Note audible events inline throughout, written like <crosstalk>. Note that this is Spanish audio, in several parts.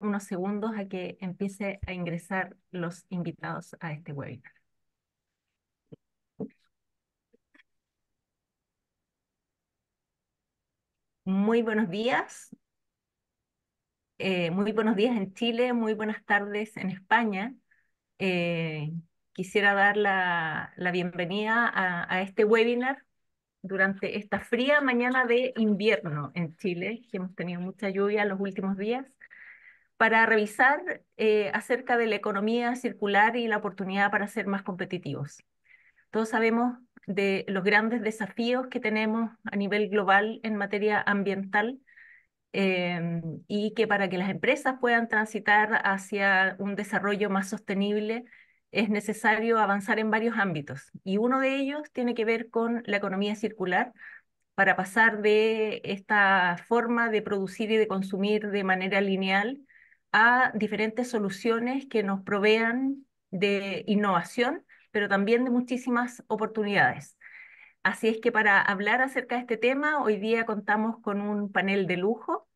unos segundos a que empiece a ingresar los invitados a este webinar. Muy buenos días. Eh, muy buenos días en Chile, muy buenas tardes en España. Eh, quisiera dar la, bienvenida a, a, este webinar durante esta fría mañana de invierno en Chile, que hemos tenido mucha lluvia los últimos días para revisar eh, acerca de la economía circular y la oportunidad para ser más competitivos. Todos sabemos de los grandes desafíos que tenemos a nivel global en materia ambiental eh, y que para que las empresas puedan transitar hacia un desarrollo más sostenible es necesario avanzar en varios ámbitos y uno de ellos tiene que ver con la economía circular para pasar de esta forma de producir y de consumir de manera lineal a diferentes soluciones que nos provean de innovación, pero también de muchísimas oportunidades. Así es que para hablar acerca de este tema, hoy día contamos con un panel de lujo.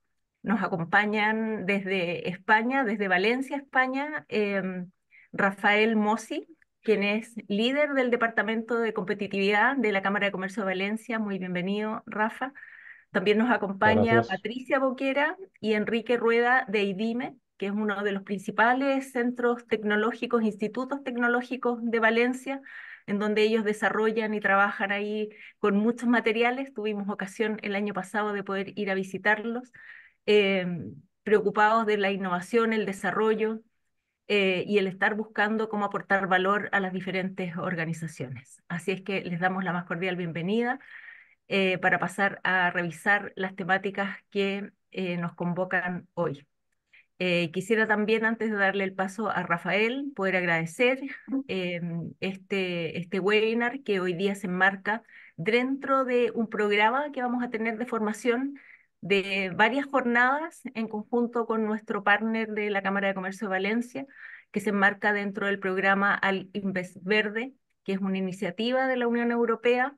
Nos acompañan desde España, desde Valencia, España, em, Rafael Mossi, quien es líder del Departamento de Competitividad de la Cámara de Comercio de Valencia. Muy bienvenido, Rafa. También nos acompaña Patricia Boquera y Enrique Rueda de IDIME, que es uno de los principales centros tecnológicos, institutos tecnológicos de Valencia, en donde ellos desarrollan y trabajan ahí con muchos materiales. Tuvimos ocasión el año pasado de poder ir a visitarlos, em, preocupados de la innovación, el desarrollo eh, y el estar buscando cómo aportar valor a las diferentes organizaciones. Así es que les damos la más cordial bienvenida eh, para pasar a revisar las temáticas que eh, nos convocan hoy. Eh, quisiera también, antes de darle el paso a Rafael, poder agradecer em, este, este webinar que hoy día se enmarca dentro de un programa que vamos a tener de formación de varias jornadas en conjunto con nuestro partner de la Cámara de Comercio de Valencia, que se enmarca dentro del programa Al Invest Verde, que es una iniciativa de la Unión Europea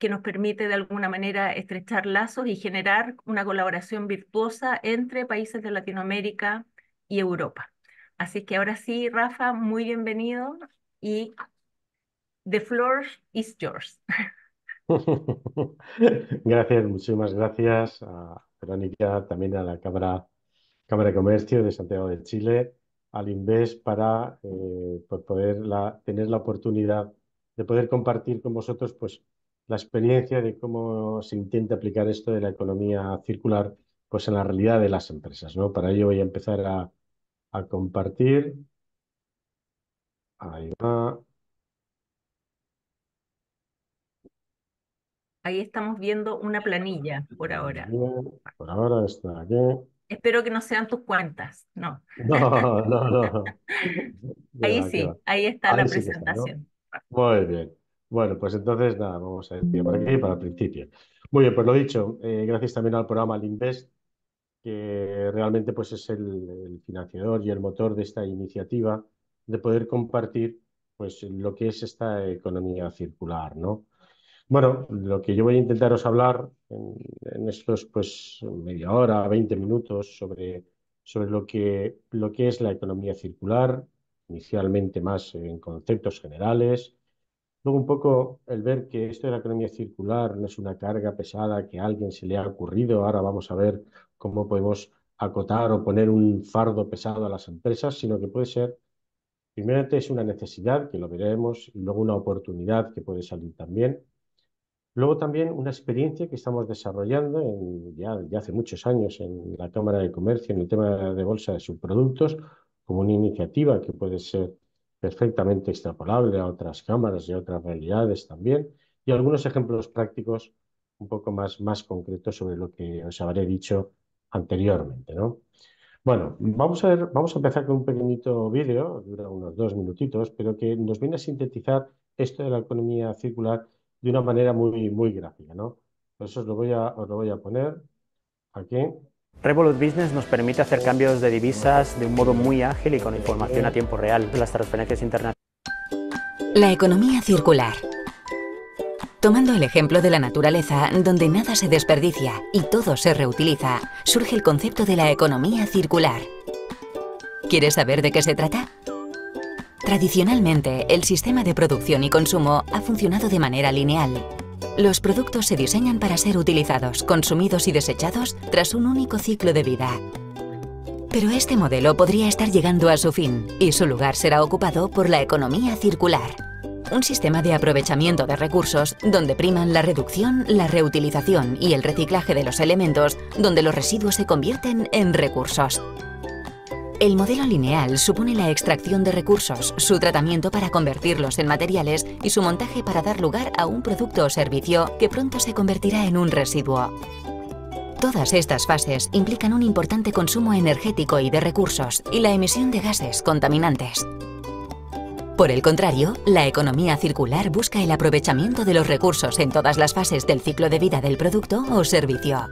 que nos permite de alguna manera estrechar lazos y generar una colaboración virtuosa entre países de Latinoamérica y Europa. Así que ahora sí, Rafa, muy bienvenido y the floor is yours. <laughs> Gracias, muchísimas gracias a Verónica, también a la Cámara, Cámara de Comercio de Santiago de Chile, al Inves para eh, poder tener la oportunidad de poder compartir con vosotros pues, la experiencia de cómo se intenta aplicar esto de la economía circular pues en la realidad de las empresas. ¿no? Para ello voy a empezar a, compartir. Ahí va. Ahí estamos viendo una planilla por ahora. por ahora está aquí. Espero que no sean tus cuentas, no. No, no, <laughs> ahí sí, ahí está la presentación. Muy bien. Bueno, pues entonces nada, vamos a ir para aquí para el principio. Muy bien, pues lo dicho, eh, gracias también al programa Linvest, que realmente pues es el, financiador y el motor de esta iniciativa de poder compartir pues lo que es esta economía circular, ¿no? Bueno, lo que yo voy a intentaros hablar en, estos pues media hora, 20 minutos sobre, sobre lo, que, lo que es la economía circular, inicialmente más en conceptos generales, Luego un poco el ver que esto de la economía circular no es una carga pesada que a alguien se le ha ocurrido, ahora vamos a ver cómo podemos acotar o poner un fardo pesado a las empresas, sino que puede ser, primero es una necesidad, que lo veremos, y luego una oportunidad que puede salir también. Luego también una experiencia que estamos desarrollando ya, ya hace muchos años en la Cámara de Comercio en el tema de bolsa de subproductos, como una iniciativa que puede ser perfectamente extrapolable a otras cámaras y a otras realidades también, y algunos ejemplos prácticos un poco más, más concretos sobre lo que os habré dicho anteriormente, ¿no? Bueno, vamos a, ver, vamos a empezar con un pequeñito vídeo, dura unos dos minutitos, pero que nos viene a sintetizar esto de la economía circular de una manera muy, muy gráfica, ¿no? Por eso os lo voy a, os lo voy a poner aquí. Revolut Business nos permite hacer cambios de divisas de un modo muy ágil y con información a tiempo real. Las transferencias internacionales. La economía circular. Tomando el ejemplo de la naturaleza, donde nada se desperdicia y todo se reutiliza, surge el concepto de la economía circular. ¿Quieres saber de qué se trata? Tradicionalmente, el sistema de producción y consumo ha funcionado de manera lineal, los productos se diseñan para ser utilizados, consumidos y desechados tras un único ciclo de vida. Pero este modelo podría estar llegando a su fin y su lugar será ocupado por la economía circular. Un sistema de aprovechamiento de recursos donde priman la reducción, la reutilización y el reciclaje de los elementos donde los residuos se convierten en recursos. El modelo lineal supone la extracción de recursos, su tratamiento para convertirlos en materiales y su montaje para dar lugar a un producto o servicio que pronto se convertirá en un residuo. Todas estas fases implican un importante consumo energético y de recursos y la emisión de gases contaminantes. Por el contrario, la economía circular busca el aprovechamiento de los recursos en todas las fases del ciclo de vida del producto o servicio.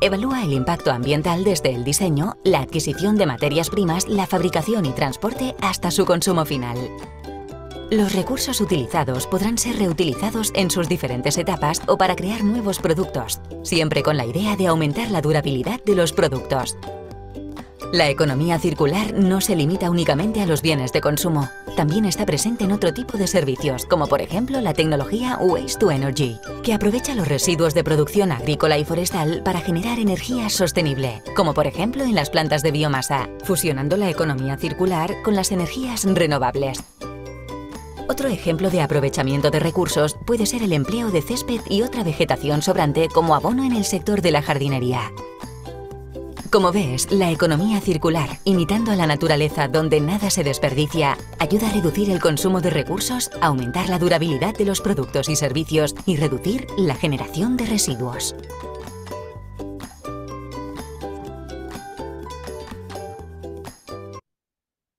Evalúa el impacto ambiental desde el diseño, la adquisición de materias primas, la fabricación y transporte hasta su consumo final. Los recursos utilizados podrán ser reutilizados en sus diferentes etapas o para crear nuevos productos, siempre con la idea de aumentar la durabilidad de los productos. La economía circular no se limita únicamente a los bienes de consumo. También está presente en otro tipo de servicios, como por ejemplo la tecnología Waste to Energy, que aprovecha los residuos de producción agrícola y forestal para generar energía sostenible, como por ejemplo en las plantas de biomasa, fusionando la economía circular con las energías renovables. Otro ejemplo de aprovechamiento de recursos puede ser el empleo de césped y otra vegetación sobrante como abono en el sector de la jardinería. Como ves, la economía circular, imitando a la naturaleza donde nada se desperdicia, ayuda a reducir el consumo de recursos, aumentar la durabilidad de los productos y servicios y reducir la generación de residuos.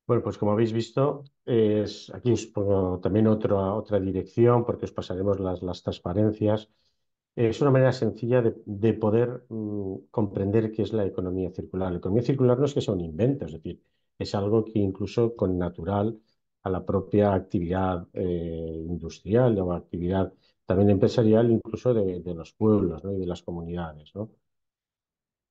Bueno, pues como habéis visto, es, aquí os pongo también otra, otra dirección porque os pasaremos las, las transparencias es una manera sencilla de, poder mm, comprender qué es la economía circular. La economía circular no es que sea un invento, es decir, es algo que incluso con natural a la propia actividad eh, industrial o actividad también empresarial, incluso de, los pueblos ¿no? y de las comunidades. ¿no?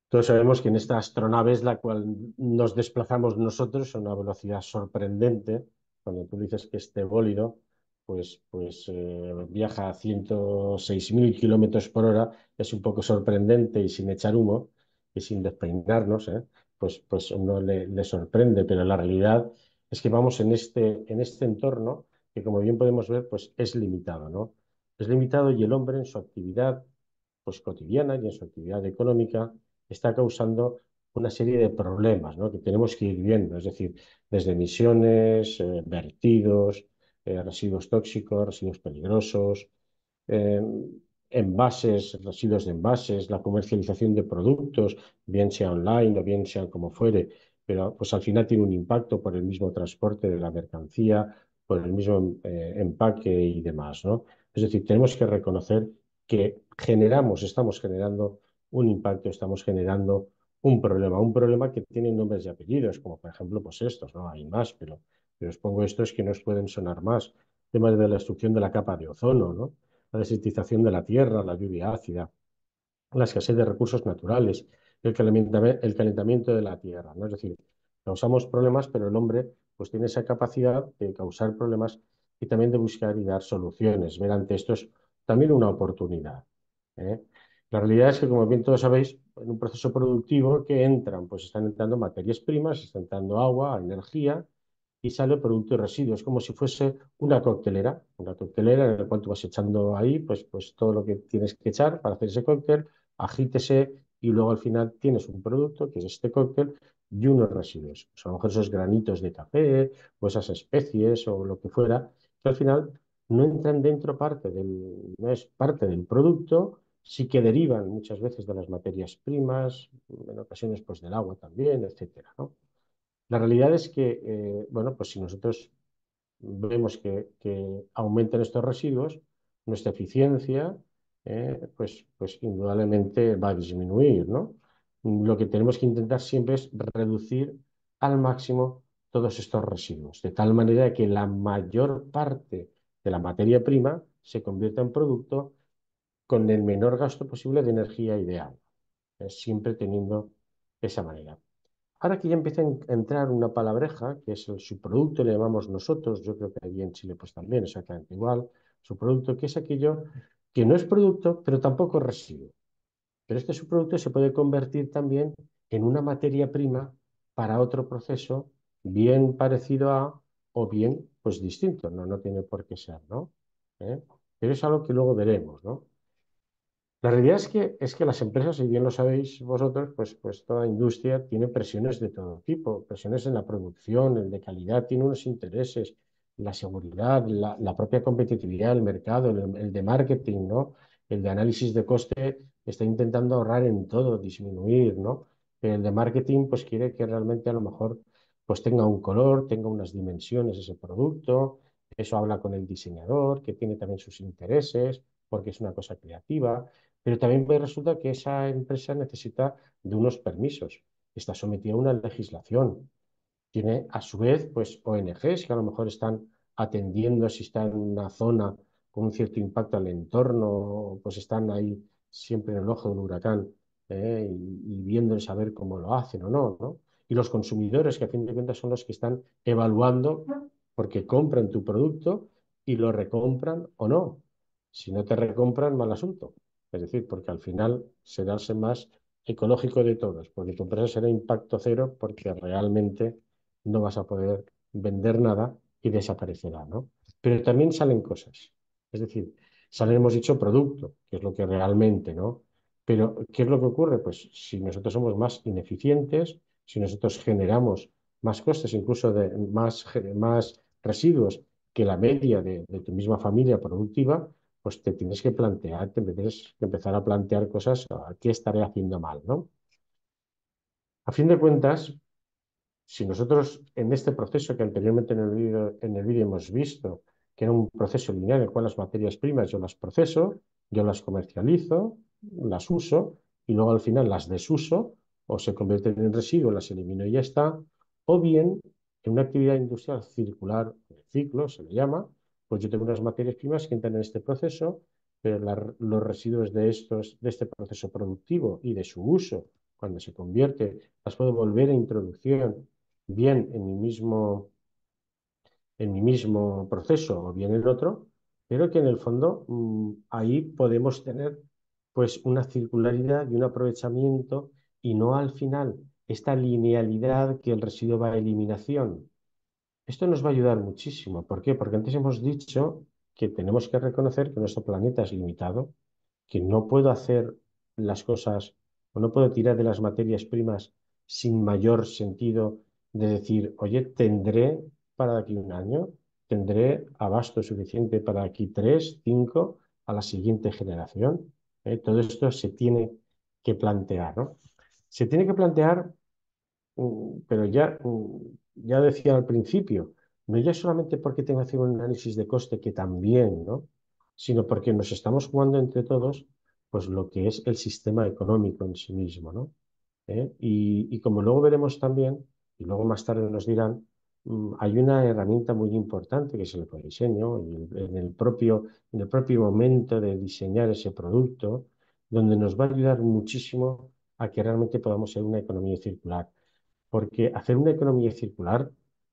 Todos sabemos que en esta astronave es la cual nos desplazamos nosotros a una velocidad sorprendente. Cuando tú dices que este bólido pues, pues eh, viaja a 106.000 kilómetros por hora, es un poco sorprendente y sin echar humo y sin despeinarnos, ¿eh? pues, pues uno le, sorprende, pero la realidad es que vamos en este, en este entorno que, como bien podemos ver, pues es limitado, ¿no? Es limitado y el hombre en su actividad pues, cotidiana y en su actividad económica está causando una serie de problemas ¿no? que tenemos que ir viendo, es decir, desde emisiones, eh, vertidos, eh, residuos tóxicos, residuos peligrosos, eh, envases, residuos de envases, la comercialización de productos, bien sea online o bien sea como fuere, pero pues al final tiene un impacto por el mismo transporte de la mercancía, por el mismo eh, empaque y demás, ¿no? Es decir, tenemos que reconocer que generamos, estamos generando un impacto, estamos generando un problema, un problema que tiene nombres y apellidos, como por ejemplo pues estos, ¿no? Hay más, pero yo os pongo estos que no os pueden sonar más. Temas de la destrucción de la capa de ozono, la desertización de la tierra, la lluvia ácida, la escasez de recursos naturales, el calentamiento, de la tierra. Es decir, causamos problemas, pero el hombre pues, tiene esa capacidad de causar problemas y también de buscar y dar soluciones. Ver ante esto es también una oportunidad. ¿eh? La realidad es que, como bien todos sabéis, en un proceso productivo que entran, pues están entrando materias primas, están entrando agua, energía, y sale producto y residuos, como si fuese una coctelera, una coctelera en la cual tú vas echando ahí pues, pues todo lo que tienes que echar para hacer ese cóctel, agítese y luego al final tienes un producto que es este cóctel y unos residuos. O pues a lo mejor esos granitos de café o esas especies o lo que fuera, que al final no entran dentro parte del, no es parte del producto, sí que derivan muchas veces de las materias primas, en ocasiones pues del agua también, etcétera, ¿no? La realidad es que, eh, bueno, pues si nosotros vemos que, aumentan estos residuos, nuestra eficiencia, eh, pues, pues indudablemente va a disminuir, ¿no? Lo que tenemos que intentar siempre es reducir al máximo todos estos residuos, de tal manera que la mayor parte de la materia prima se convierta en producto con el menor gasto posible de energía y de agua, eh, siempre teniendo esa manera. Ahora que ya empieza a entrar una palabreja, que es el subproducto, le llamamos nosotros, yo creo que ahí en Chile pues también exactamente igual, subproducto, que es aquello que no es producto, pero tampoco es residuo. Pero este subproducto se puede convertir también en una materia prima para otro proceso bien parecido a o bien pues distinto, no, no tiene por qué ser, ¿no? ¿Eh? Pero es algo que luego veremos, ¿no? La realidad es que, es que las empresas, si bien lo sabéis vosotros, pues, pues toda industria tiene presiones de todo tipo, presiones en la producción, el de calidad, tiene unos intereses, la seguridad, la, propia competitividad del mercado, el, de marketing, ¿no? El de análisis de coste está intentando ahorrar en todo, disminuir, ¿no? El de marketing pues quiere que realmente a lo mejor pues tenga un color, tenga unas dimensiones ese producto, eso habla con el diseñador, que tiene también sus intereses, porque es una cosa creativa. Pero también puede resulta que esa empresa necesita de unos permisos, está sometida a una legislación, tiene a su vez pues, ONGs que a lo mejor están atendiendo si está en una zona con un cierto impacto al entorno, pues están ahí siempre en el ojo de un huracán ¿eh? y, y, viendo el saber cómo lo hacen o no, no, Y los consumidores, que a fin de cuentas son los que están evaluando porque compran tu producto y lo recompran o no. Si no te recompran, mal asunto. Es decir, porque al final será el más ecológico de todos, porque tu empresa será impacto cero porque realmente no vas a poder vender nada y desaparecerá, ¿no? Pero también salen cosas. Es decir, salen, hemos dicho, producto, que es lo que realmente, ¿no? Pero, ¿qué es lo que ocurre? Pues si nosotros somos más ineficientes, si nosotros generamos más costes, incluso de más, más residuos que la media de tu misma familia productiva, pues te tienes que plantear, te tienes que empezar a plantear cosas, ¿qué estaré haciendo mal? A fin de cuentas, si nosotros en este proceso que anteriormente en el vídeo hemos visto, que era un proceso lineal en el cual las materias primas yo las proceso, yo las comercializo, las uso y luego al final las desuso o se convierten en residuo, las elimino y ya está, o bien en una actividad industrial circular, el ciclo se le llama, pues yo tengo unas materias primas que entran en este proceso, pero los residuos de, estos, de este proceso productivo y de su uso, cuando se convierte, las puedo volver a introducción, bien en mi mismo, en mi mismo proceso o bien en otro, pero que en el fondo mm, ahí podemos tener pues una circularidad y un aprovechamiento y no al final esta linealidad que el residuo va a eliminación esto nos va a ayudar muchísimo. ¿Por qué? Porque antes hemos dicho que tenemos que reconocer que nuestro planeta es limitado, que no puedo hacer las cosas o no puedo tirar de las materias primas sin mayor sentido de decir, oye, tendré para aquí un año, tendré abasto suficiente para aquí tres, cinco, a la siguiente generación. ¿Eh? Todo esto se tiene que plantear, ¿no? Se tiene que plantear, mm, pero ya mm, ya decía al principio, no ya solamente porque tengo que hacer un análisis de coste, que también, ¿no? sino porque nos estamos jugando entre todos pues lo que es el sistema económico en sí mismo. ¿no? ¿Eh? Y, como luego veremos también, y luego más tarde nos dirán, mm, hay una herramienta muy importante que es el diseño, en, en el, propio, en el propio momento de diseñar ese producto, donde nos va a ayudar muchísimo a que realmente podamos ser una economía circular porque hacer una economía circular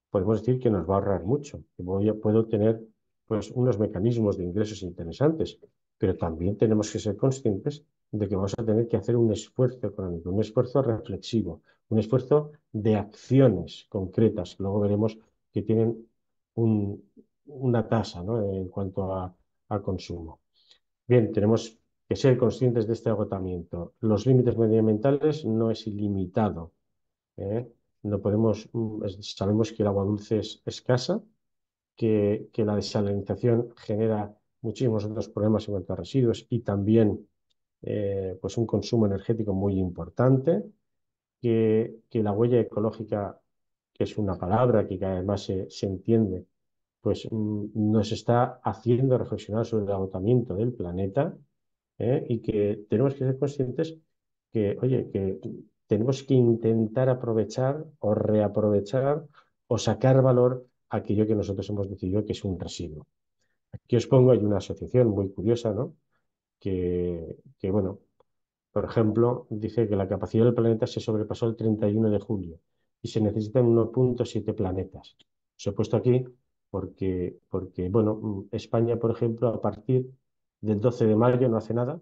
podemos decir que nos va a ahorrar mucho, que puedo tener pues, unos mecanismos de ingresos interesantes, pero también tenemos que ser conscientes de que vamos a tener que hacer un esfuerzo económico, un esfuerzo reflexivo, un esfuerzo de acciones concretas. Luego veremos que tienen una tasa en cuanto a, a consumo. Bien, tenemos que ser conscientes de este agotamiento. Los límites medioambientales no es ilimitado no ¿eh? podemos, mm, sabemos que el agua dulce es escasa, que, que la desalinización genera muchísimos otros problemas en cuanto a residuos y también eh, pues un consumo energético muy importante, que, que, la huella ecológica, que es una palabra que además se, se entiende, pues mm, nos está haciendo reflexionar sobre el agotamiento del planeta ¿eh? y que tenemos que ser conscientes que, oye, que tenemos que intentar aprovechar o reaprovechar o sacar valor aquello que nosotros hemos decidido que es un residuo. Aquí os pongo, hay una asociación muy curiosa, ¿no? Que, bueno, por ejemplo, dice que la capacidad del planeta se sobrepasó el 31 de julio y se necesitan 1.7 planetas. Se he puesto aquí porque, porque, bueno, España, por ejemplo, a partir del 12 de mayo, no hace nada,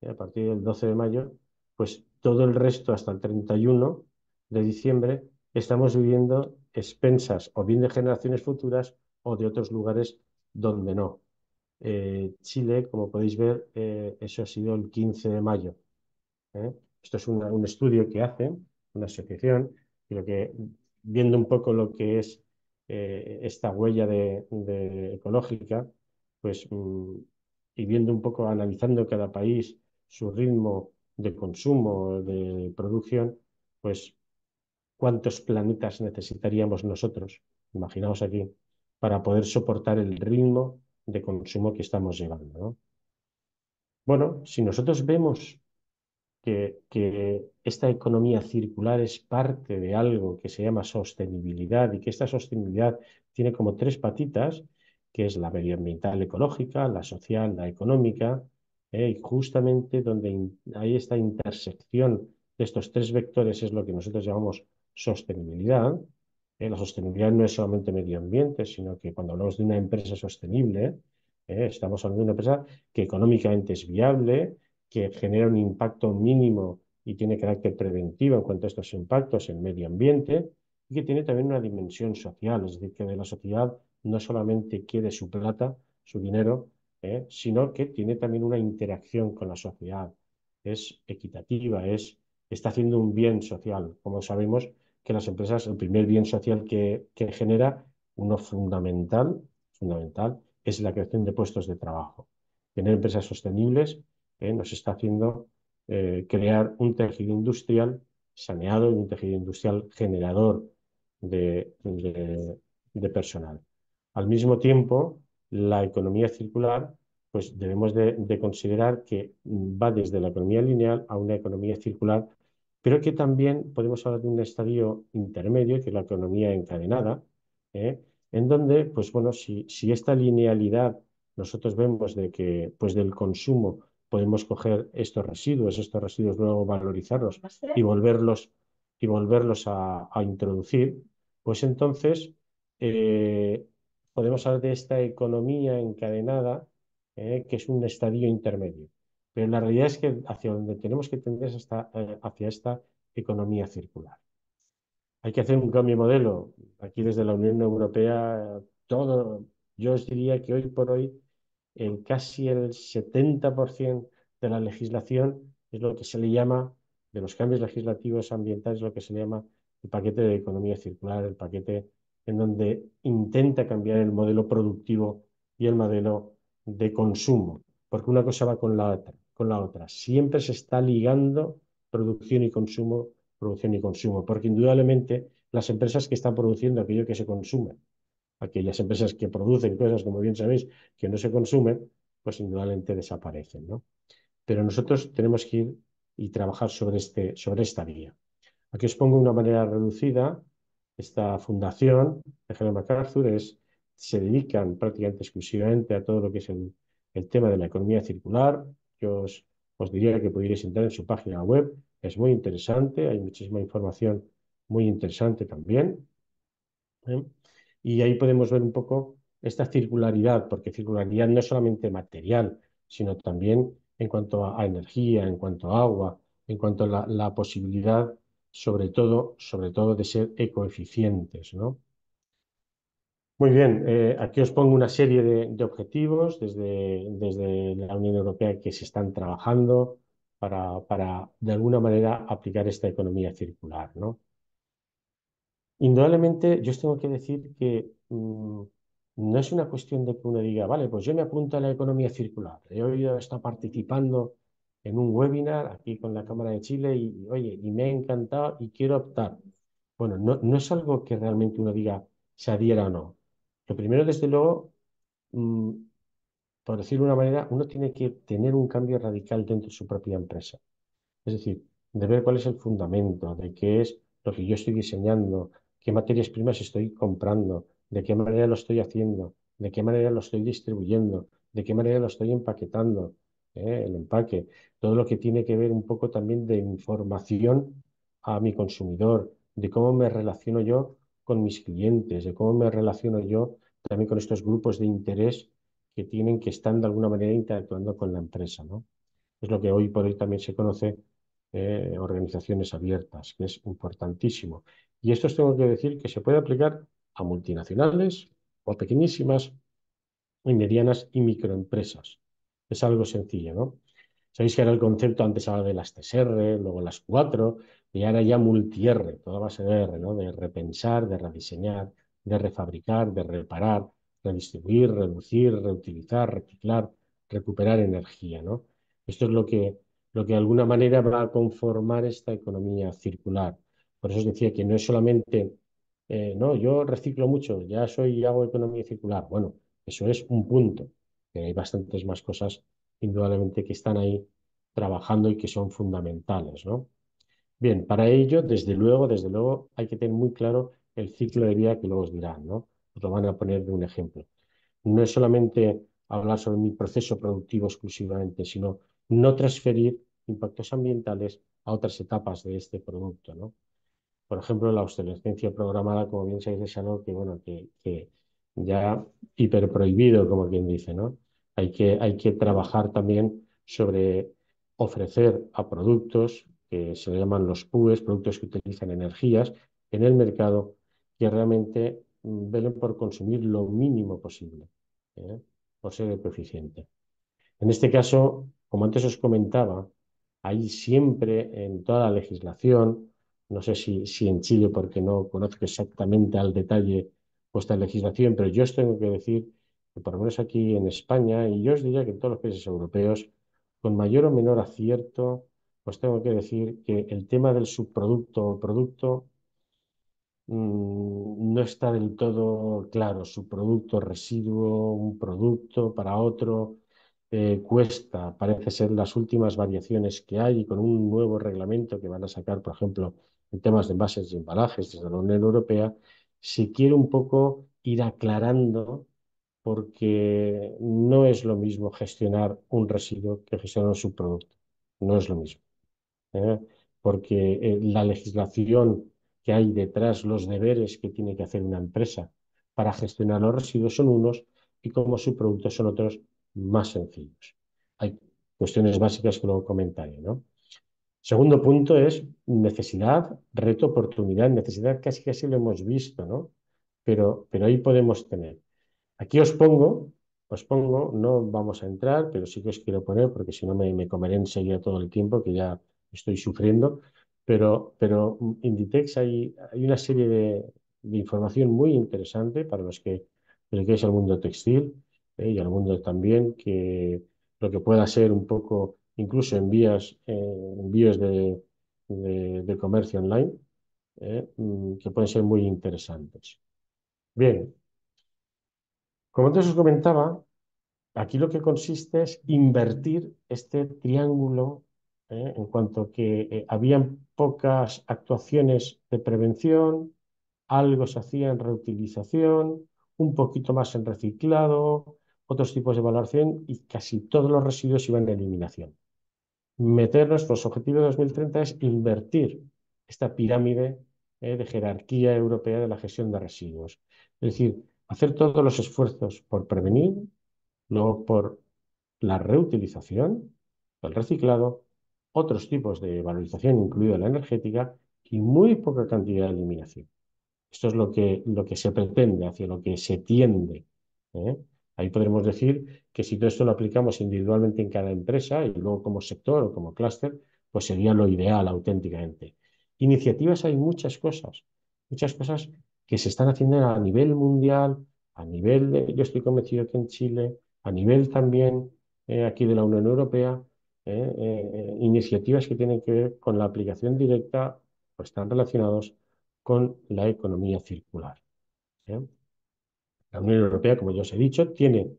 ¿eh? a partir del 12 de mayo, pues todo el resto hasta el 31 de diciembre estamos viviendo expensas o bien de generaciones futuras o de otros lugares donde no. Eh, Chile, como podéis ver, eh, eso ha sido el 15 de mayo. ¿eh? Esto es un estudio que hace una asociación, y lo que, viendo un poco lo que es esta huella de, ecológica, pues, mm, y viendo un poco, analizando cada país, su ritmo, de consumo, de producción, pues cuántos planetas necesitaríamos nosotros, imaginaos aquí, para poder soportar el ritmo de consumo que estamos llevando. Bueno, si nosotros vemos que, que, esta economía circular es parte de algo que se llama sostenibilidad y que esta sostenibilidad tiene como tres patitas, que es la medioambiental ecológica, la social, la económica, eh, y justamente donde hay esta intersección de estos tres vectores es lo que nosotros llamamos sostenibilidad. Eh, la sostenibilidad no es solamente medio ambiente, sino que cuando hablamos de una empresa sostenible, eh, estamos hablando de una empresa que económicamente es viable, que genera un impacto mínimo y tiene carácter preventivo en cuanto a estos impactos en medio ambiente y que tiene también una dimensión social, es decir, que la sociedad no solamente quiere su plata, su dinero, ¿eh? sino que tiene también una interacción con la sociedad, es equitativa, es, está haciendo un bien social. Como sabemos que las empresas, el primer bien social que, genera, uno fundamental, fundamental, es la creación de puestos de trabajo. Tener empresas sostenibles ¿eh? nos está haciendo eh, crear un tejido industrial saneado y un tejido industrial generador de, de personal. Al mismo tiempo, la economía circular, pues debemos de, considerar que va desde la economía lineal a una economía circular, pero que también podemos hablar de un estadio intermedio, que es la economía encadenada, ¿eh? en donde, pues bueno, si, esta linealidad nosotros vemos de que, pues del consumo podemos coger estos residuos, estos residuos luego valorizarlos y volverlos, y volverlos a, introducir, pues entonces eh, podemos hablar de esta economía encadenada, eh, que es un estadio intermedio. Pero la realidad es que hacia donde tenemos que tender es hasta, eh, hacia esta economía circular. Hay que hacer un cambio de modelo. Aquí desde la Unión Europea, todo, yo os diría que hoy por hoy casi el 70% de la legislación es lo que se le llama, de los cambios legislativos ambientales, lo que se le llama el paquete de economía circular, el paquete en donde intenta cambiar el modelo productivo y el modelo de consumo, porque una cosa va con la otra, con la otra. Siempre se está ligando producción y consumo, producción y consumo, porque indudablemente las empresas que están produciendo aquello que se consume, aquellas empresas que producen cosas, como bien sabéis, que no se consumen, pues indudablemente desaparecen, ¿no? Pero nosotros tenemos que ir y trabajar sobre, este, sobre esta vía. Aquí os pongo una manera reducida esta fundación de General MacArthur se dedican prácticamente exclusivamente a todo lo que es el, tema de la economía circular. Yo os, diría que pudierais entrar en su página web, es muy interesante, hay muchísima información muy interesante también. ¿eh? Y ahí podemos ver un poco esta circularidad, porque circularidad no es solamente material, sino también en cuanto a, energía, en cuanto a agua, en cuanto a la, la posibilidad sobre todo, sobre todo de ser ecoeficientes, ¿no? Muy bien, eh, aquí os pongo una serie de, objetivos desde, desde, la Unión Europea que se están trabajando para, para de alguna manera aplicar esta economía circular. ¿no? Indudablemente, yo os tengo que decir que mm, no es una cuestión de que uno diga, vale, pues yo me apunto a la economía circular, he oído, está participando en un webinar aquí con la Cámara de Chile y, oye, y me ha encantado y quiero optar. Bueno, no, es algo que realmente uno diga se adhiera o no. Lo primero, desde luego, mm, por decirlo de una manera, uno tiene que tener un cambio radical dentro de su propia empresa. Es decir, de ver cuál es el fundamento, de qué es lo que yo estoy diseñando, qué materias primas estoy comprando, de qué manera lo estoy haciendo, de qué manera lo estoy distribuyendo, de qué manera lo estoy empaquetando, ¿eh? el empaque, todo lo que tiene que ver un poco también de información a mi consumidor, de cómo me relaciono yo con mis clientes, de cómo me relaciono yo también con estos grupos de interés que tienen que estar de alguna manera interactuando con la empresa. ¿no? Es lo que hoy por hoy también se conoce eh, organizaciones abiertas, que es importantísimo. Y esto os tengo que decir que se puede aplicar a multinacionales o pequeñísimas y medianas y microempresas. Es algo sencillo, ¿no? Sabéis que era el concepto, antes de las TSR, luego las 4, y ahora ya multi-R, toda base de R, ¿no? De repensar, de rediseñar, de refabricar, de reparar, redistribuir, reducir, reutilizar, reciclar, recuperar energía, ¿no? Esto es lo que, lo que de alguna manera va a conformar esta economía circular. Por eso os decía que no es solamente, eh, no, yo reciclo mucho, ya soy y hago economía circular. Bueno, eso es un punto hay bastantes más cosas indudablemente que están ahí trabajando y que son fundamentales, ¿no? Bien, para ello, desde luego, desde luego, hay que tener muy claro el ciclo de vida que luego os dirán, ¿no? Os lo van a poner de un ejemplo. No es solamente hablar sobre mi proceso productivo exclusivamente, sino no transferir impactos ambientales a otras etapas de este producto, ¿no? Por ejemplo, la obsolescencia programada, como bien sabéis, es algo que, bueno, que, que ya hiperprohibido, como quien dice, ¿no? Hay que, hay que trabajar también sobre ofrecer a productos que se le llaman los PUEs, productos que utilizan energías, en el mercado que realmente mm, velen por consumir lo mínimo posible, ¿eh? por ser eficiente. En este caso, como antes os comentaba, hay siempre en toda la legislación, no sé si, si en Chile, porque no conozco exactamente al detalle vuestra legislación, pero yo os tengo que decir por lo menos aquí en España, y yo os diría que en todos los países europeos, con mayor o menor acierto, os tengo que decir que el tema del subproducto o producto mm, no está del todo claro. Subproducto, residuo, un producto para otro, eh, cuesta, parece ser las últimas variaciones que hay y con un nuevo reglamento que van a sacar, por ejemplo, en temas de envases y embalajes desde la Unión Europea, se quiere un poco ir aclarando porque no es lo mismo gestionar un residuo que gestionar un subproducto. No es lo mismo. ¿eh? Porque eh, la legislación que hay detrás, los deberes que tiene que hacer una empresa para gestionar los residuos son unos y como subproductos son otros más sencillos. Hay cuestiones básicas que luego comentaré. ¿no? Segundo punto es necesidad, reto, oportunidad. Necesidad casi casi lo hemos visto, ¿no? pero ahí podemos tener. Aquí os pongo, os pongo, no vamos a entrar, pero sí que os quiero poner porque si no me, comeré enseguida todo el tiempo que ya estoy sufriendo. Pero, pero Inditex hay, hay una serie de, información muy interesante para los que es al mundo textil eh, y al mundo también, que lo que pueda ser un poco, incluso en vías envíos eh, de, comercio online, eh, mm, que pueden ser muy interesantes. Bien, como antes os comentaba, aquí lo que consiste es invertir este triángulo ¿eh? en cuanto que había eh, habían pocas actuaciones de prevención, algo se hacía en reutilización, un poquito más en reciclado, otros tipos de valoración y casi todos los residuos iban a eliminación. Meter nuestros objetivos de 2030 es invertir esta pirámide ¿eh? de jerarquía europea de la gestión de residuos. Es decir, hacer todos los esfuerzos por prevenir, luego por la reutilización, el reciclado, otros tipos de valorización, incluida la energética, y muy poca cantidad de eliminación. Esto es lo que, lo que se pretende, hacia lo que se tiende. ¿eh? Ahí podremos decir que si todo esto lo aplicamos individualmente en cada empresa y luego como sector o como clúster, pues sería lo ideal auténticamente. Iniciativas hay muchas cosas, muchas cosas que se están haciendo a nivel mundial, a nivel, de, yo estoy convencido que en Chile, a nivel también eh, aquí de la Unión Europea, eh, eh, iniciativas que tienen que ver con la aplicación directa o pues, están relacionados con la economía circular. La Unión Europea, como ya os he dicho, tiene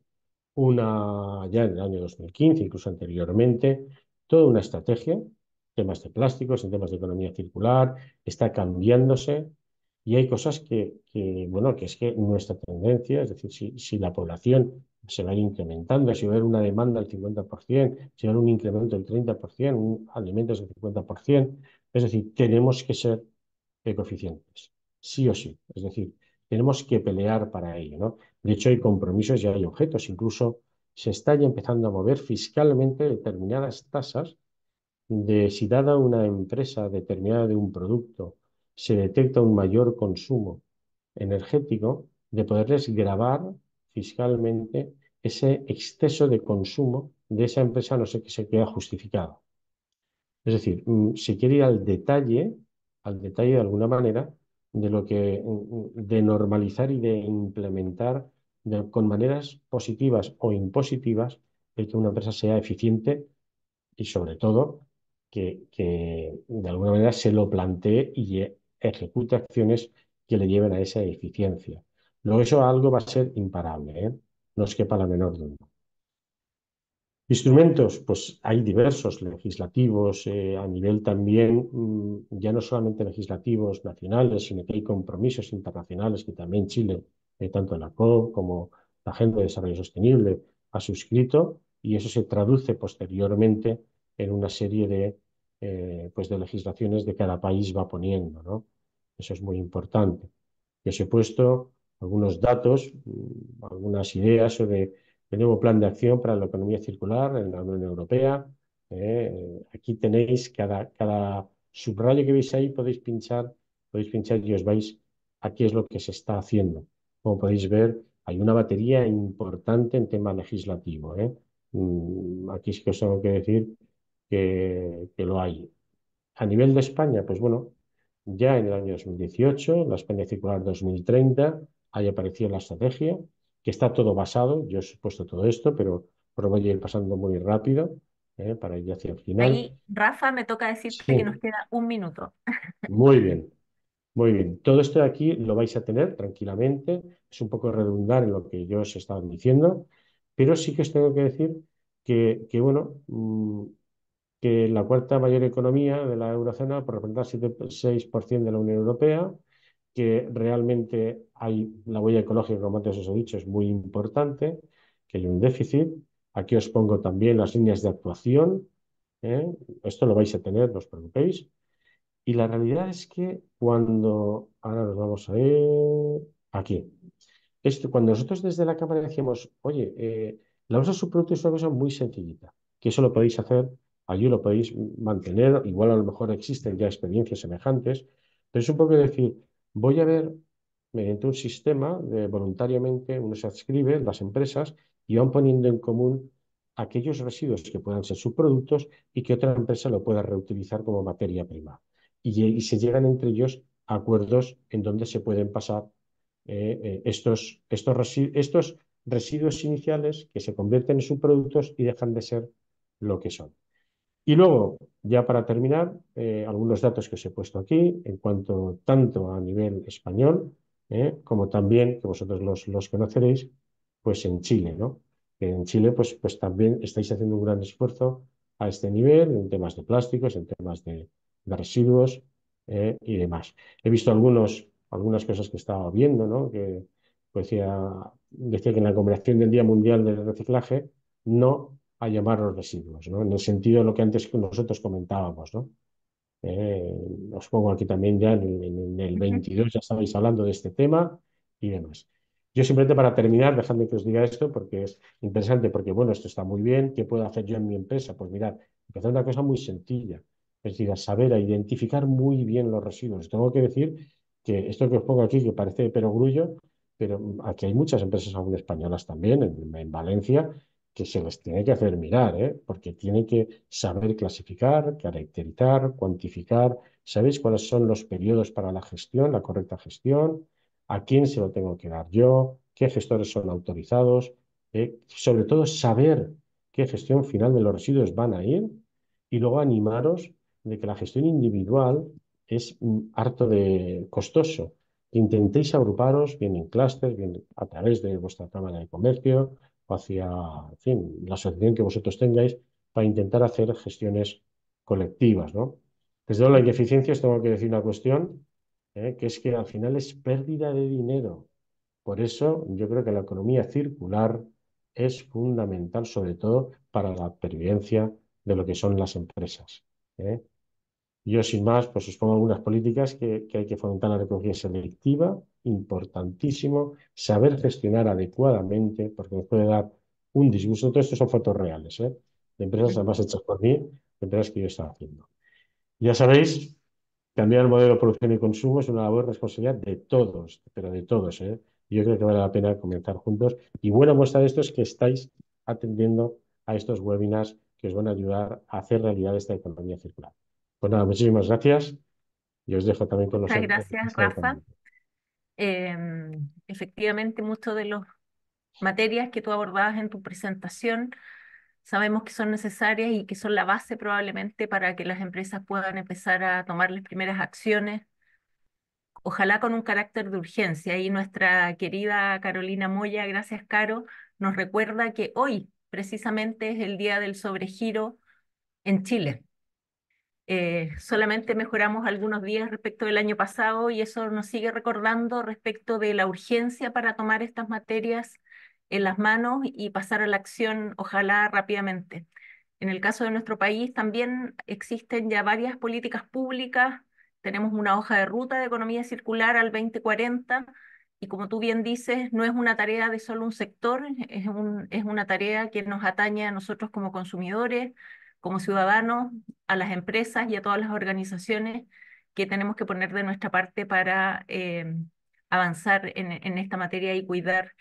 una, ya en el año 2015, incluso anteriormente, toda una estrategia, temas de plásticos, en temas de economía circular, está cambiándose y hay cosas que, bueno, que es que nuestra tendencia, es decir, si, la población se va a ir incrementando, si va a haber una demanda del 50%, si va a haber un incremento del 30%, un, alimentos del 50%, es decir, tenemos que ser ecoeficientes, sí o sí. Es decir, tenemos que pelear para ello. ¿no? De hecho, hay compromisos y hay objetos. Incluso se está ya empezando a mover fiscalmente determinadas tasas de si dada una empresa determinada de un producto se detecta un mayor consumo energético, de poderles grabar fiscalmente ese exceso de consumo de esa empresa, no sé que se queda justificado. Es decir, mm, se quiere ir al detalle, al detalle de alguna manera, de lo que, mm, mm, de normalizar y de implementar con maneras positivas o impositivas el que una empresa sea eficiente y sobre todo que, que de alguna manera se lo plantee y ejecute acciones que le lleven a esa eficiencia. Luego eso algo va a ser imparable, ¿eh? no es quepa la menor duda. Instrumentos, pues hay diversos legislativos eh, a nivel también, mm, ya no solamente legislativos nacionales, sino que hay compromisos internacionales que también Chile, tanto eh, tanto la COP como la Agenda de Desarrollo Sostenible, ha suscrito y eso se traduce posteriormente en una serie de eh, pues de legislaciones de cada país va poniendo. ¿no? Eso es muy importante. os he puesto algunos datos, mm, algunas ideas sobre el nuevo plan de acción para la economía circular en la Unión Europea. Eh, aquí tenéis cada, subrayo que veis ahí, podéis pinchar, podéis pinchar y os vais aquí es lo que se está haciendo. Como podéis ver, hay una batería importante en tema legislativo. ¿eh? Mm, aquí es que os tengo que decir que, lo hay. A nivel de España, pues bueno, ya en el año 2018, la España Circular 2030, ahí apareció la estrategia, que está todo basado, yo he puesto todo esto, pero, pero voy a ir pasando muy rápido ¿eh? para ir hacia el final. Ahí, Rafa, me toca decir que nos queda un minuto. Muy bien, muy bien. Todo esto de aquí lo vais a tener tranquilamente, es un poco redundar en lo que yo os estado diciendo, pero sí que os tengo que decir que, que bueno, mm, que la cuarta mayor economía de la eurozona, por representar 6% de la Unión Europea, que realmente hay la huella ecológica, como antes os he dicho, es muy importante, que hay un déficit. Aquí os pongo también las líneas de actuación. ¿eh? Esto lo vais a tener, no os preocupéis. Y la realidad es que cuando, ahora nos vamos a ir... aquí, cuando nosotros desde la cámara decimos, oye, eh, la usa subproducto es una cosa muy sencillita, que eso lo podéis hacer Allí lo podéis mantener, igual a lo mejor existen ya experiencias semejantes, pero es un poco decir, voy a ver mediante un sistema de voluntariamente uno se adscribe, las empresas, y van poniendo en común aquellos residuos que puedan ser subproductos y que otra empresa lo pueda reutilizar como materia prima. Y, se llegan entre ellos acuerdos en donde se pueden pasar eh, eh, estos, estos, estos residuos iniciales que se convierten en subproductos y dejan de ser lo que son. Y luego, ya para terminar, eh, algunos datos que os he puesto aquí, en cuanto tanto a nivel español, eh, como también, que vosotros los, conoceréis, pues en Chile, ¿no? En Chile, pues, pues también estáis haciendo un gran esfuerzo a este nivel, en temas de plásticos, en temas de, residuos eh, y demás. He visto algunos, algunas cosas que estaba viendo, ¿no? Que pues decía, decía que en la conmemoración del Día Mundial del Reciclaje no a los residuos, ¿no? En el sentido de lo que antes nosotros comentábamos, ¿no? Eh, os pongo aquí también ya en, el 22, ya estabais hablando de este tema y demás. Yo simplemente para terminar, dejadme que os diga esto porque es interesante, porque bueno, esto está muy bien, ¿qué puedo hacer yo en mi empresa? Pues mirad, empezar una cosa muy sencilla, es decir, saber, a identificar muy bien los residuos. Tengo que decir que esto que os pongo aquí, que parece pero grullo, pero aquí hay muchas empresas aún españolas también, en Valencia, que se les tiene que hacer mirar, ¿eh? porque tiene que saber clasificar, caracterizar, cuantificar. ¿Sabéis cuáles son los periodos para la gestión, la correcta gestión? ¿A quién se lo tengo que dar yo? ¿Qué gestores son autorizados? ¿Eh? sobre todo saber qué gestión final de los residuos van a ir y luego animaros de que la gestión individual es mm, harto de costoso. intentéis agruparos bien en clústeres, bien a través de vuestra cámara de comercio, hacia, en fin, la asociación que vosotros tengáis para intentar hacer gestiones colectivas, ¿no? Desde la ineficiencia os tengo que decir una cuestión, ¿eh? que es que al final es pérdida de dinero. Por eso yo creo que la economía circular es fundamental, sobre todo para la pervivencia de lo que son las empresas. ¿eh? Yo, sin más, pues os pongo algunas políticas que, que hay que fomentar la recogida selectiva, importantísimo saber gestionar adecuadamente, porque nos puede dar un disgusto. Todo esto son fotos reales, ¿eh? de empresas además hechas por mí, de empresas que yo estaba haciendo. Ya sabéis, cambiar el modelo de producción y consumo es una labor de responsabilidad de todos, pero de todos. ¿eh? Yo creo que vale la pena comenzar juntos. Y buena muestra de esto es que estáis atendiendo a estos webinars que os van a ayudar a hacer realidad esta economía circular. Pues nada, muchísimas gracias. Y os dejo también con los... Muchas gracias, Rafa. Em, efectivamente muchas de las materias que tú abordabas en tu presentación sabemos que son necesarias y que son la base probablemente para que las empresas puedan empezar a tomar las primeras acciones, ojalá con un carácter de urgencia. Y nuestra querida Carolina Moya, gracias Caro, nos recuerda que hoy precisamente es el día del sobregiro en Chile. Eh, solamente mejoramos algunos días respecto del año pasado y eso nos sigue recordando respecto de la urgencia para tomar estas materias en las manos y pasar a la acción, ojalá rápidamente. En el caso de nuestro país también existen ya varias políticas públicas, tenemos una hoja de ruta de economía circular al 2040 y como tú bien dices, no es una tarea de solo un sector, es, es una tarea que nos atañe a nosotros como consumidores, como ciudadanos, a las empresas y a todas las organizaciones que tenemos que poner de nuestra parte para eh, avanzar en, esta materia y cuidar,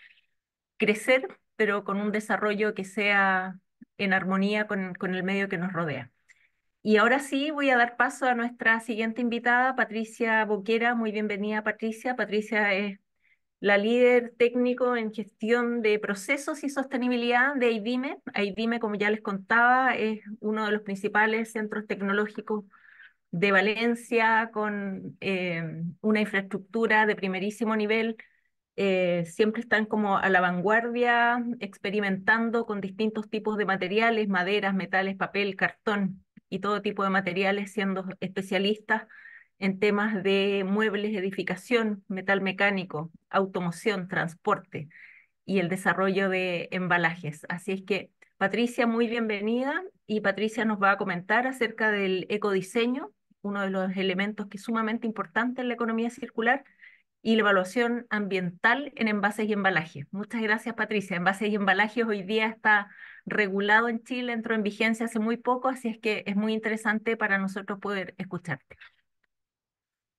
crecer, pero con un desarrollo que sea en armonía con, con el medio que nos rodea. Y ahora sí voy a dar paso a nuestra siguiente invitada, Patricia Boquera. Muy bienvenida, Patricia. Patricia es la líder técnico en gestión de procesos y sostenibilidad de AIDIME. AIDIME, como ya les contaba, es uno de los principales centros tecnológicos de Valencia con eh, una infraestructura de primerísimo nivel. Eh, siempre están como a la vanguardia, experimentando con distintos tipos de materiales, maderas, metales, papel, cartón y todo tipo de materiales, siendo especialistas en temas de muebles, edificación, metal mecánico, automoción, transporte y el desarrollo de embalajes. Así es que, Patricia, muy bienvenida y Patricia nos va a comentar acerca del ecodiseño, uno de los elementos que es sumamente importante en la economía circular y la evaluación ambiental en envases y embalajes. Muchas gracias, Patricia. Envases y embalajes hoy día está regulado en Chile, entró en vigencia hace muy poco, así es que es muy interesante para nosotros poder escucharte.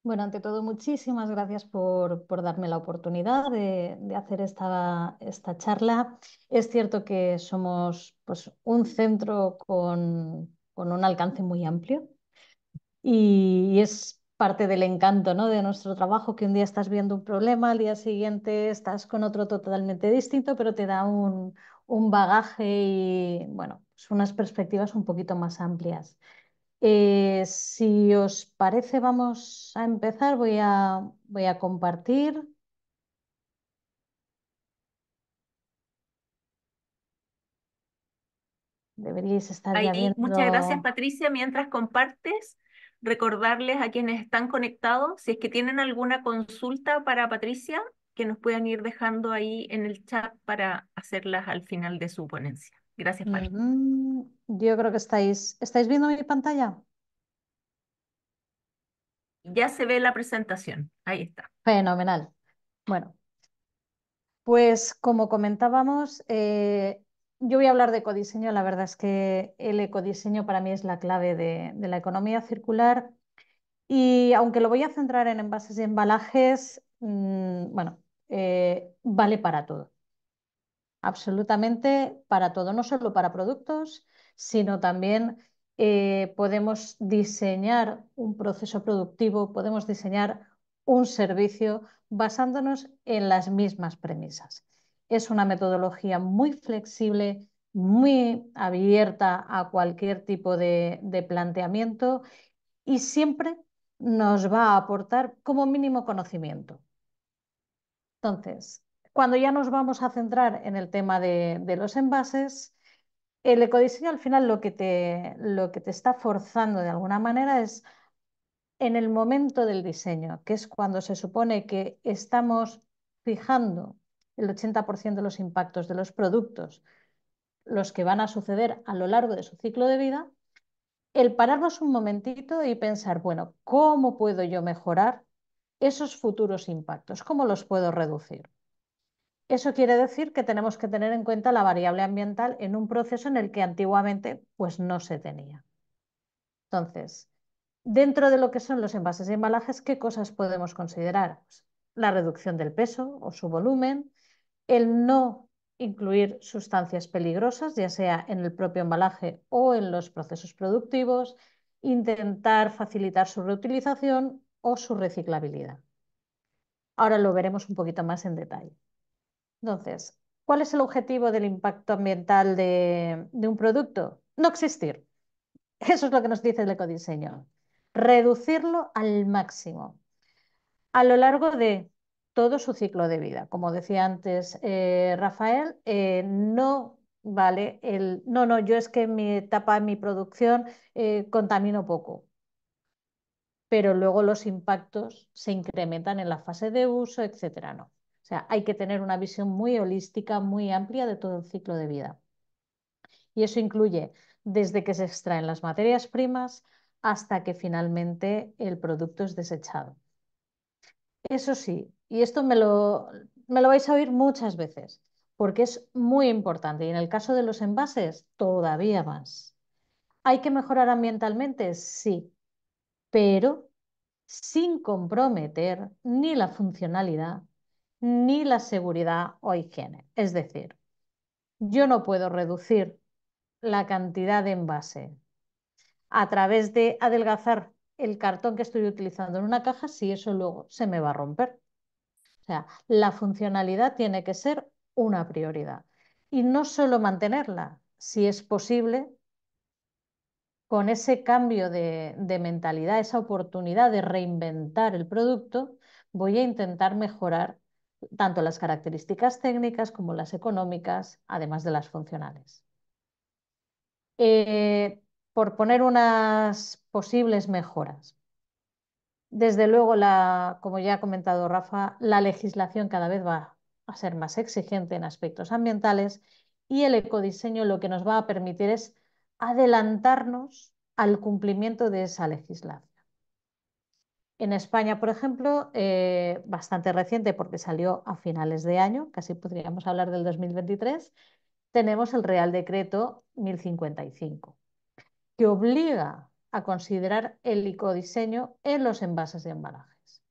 Bueno, ante todo, muchísimas gracias por, darme la oportunidad de, hacer esta, charla. Es cierto que somos pues, un centro con, un alcance muy amplio y, es parte del encanto ¿no? de nuestro trabajo, que un día estás viendo un problema, al día siguiente estás con otro totalmente distinto, pero te da un, bagaje y bueno, pues unas perspectivas un poquito más amplias. Eh, si os parece, vamos a empezar. Voy a, voy a compartir. Deberíais estar Muchas gracias, Patricia. Mientras compartes, recordarles a quienes están conectados, si es que tienen alguna consulta para Patricia, que nos puedan ir dejando ahí en el chat para hacerlas al final de su ponencia. Gracias, yo creo que estáis, ¿estáis viendo mi pantalla? Ya se ve la presentación, ahí está. Fenomenal. Bueno, pues como comentábamos, eh, yo voy a hablar de ecodiseño. La verdad es que el ecodiseño para mí es la clave de, la economía circular. Y aunque lo voy a centrar en envases y embalajes, mm, bueno, eh, vale para todo absolutamente para todo, no solo para productos, sino también eh, podemos diseñar un proceso productivo, podemos diseñar un servicio basándonos en las mismas premisas. Es una metodología muy flexible, muy abierta a cualquier tipo de, de planteamiento y siempre nos va a aportar como mínimo conocimiento. Entonces, cuando ya nos vamos a centrar en el tema de, los envases, el ecodiseño al final lo que, te, lo que te está forzando de alguna manera es en el momento del diseño, que es cuando se supone que estamos fijando el 80% de los impactos de los productos, los que van a suceder a lo largo de su ciclo de vida, el pararnos un momentito y pensar, bueno, ¿cómo puedo yo mejorar esos futuros impactos? ¿Cómo los puedo reducir? Eso quiere decir que tenemos que tener en cuenta la variable ambiental en un proceso en el que antiguamente pues, no se tenía. Entonces, dentro de lo que son los envases y embalajes, ¿qué cosas podemos considerar? Pues, la reducción del peso o su volumen, el no incluir sustancias peligrosas, ya sea en el propio embalaje o en los procesos productivos, intentar facilitar su reutilización o su reciclabilidad. Ahora lo veremos un poquito más en detalle. Entonces, ¿cuál es el objetivo del impacto ambiental de, un producto? No existir. Eso es lo que nos dice el ecodiseño. Reducirlo al máximo a lo largo de todo su ciclo de vida. Como decía antes eh, Rafael, eh, no vale el, no, no, yo es que en mi etapa, en mi producción, eh, contamino poco. Pero luego los impactos se incrementan en la fase de uso, etcétera, no sea, hay que tener una visión muy holística, muy amplia de todo el ciclo de vida. Y eso incluye desde que se extraen las materias primas hasta que finalmente el producto es desechado. Eso sí, y esto me lo, me lo vais a oír muchas veces, porque es muy importante y en el caso de los envases todavía más. ¿Hay que mejorar ambientalmente? Sí, pero sin comprometer ni la funcionalidad ni la seguridad o higiene. Es decir, yo no puedo reducir la cantidad de envase a través de adelgazar el cartón que estoy utilizando en una caja si eso luego se me va a romper. O sea, la funcionalidad tiene que ser una prioridad. Y no solo mantenerla, si es posible, con ese cambio de, de mentalidad, esa oportunidad de reinventar el producto, voy a intentar mejorar tanto las características técnicas como las económicas, además de las funcionales. Eh, por poner unas posibles mejoras. Desde luego, la, como ya ha comentado Rafa, la legislación cada vez va a ser más exigente en aspectos ambientales y el ecodiseño lo que nos va a permitir es adelantarnos al cumplimiento de esa legislación. En España, por ejemplo, eh, bastante reciente porque salió a finales de año, casi podríamos hablar del 2023, tenemos el Real Decreto 1055, que obliga a considerar el licodiseño en los envases de embalajes.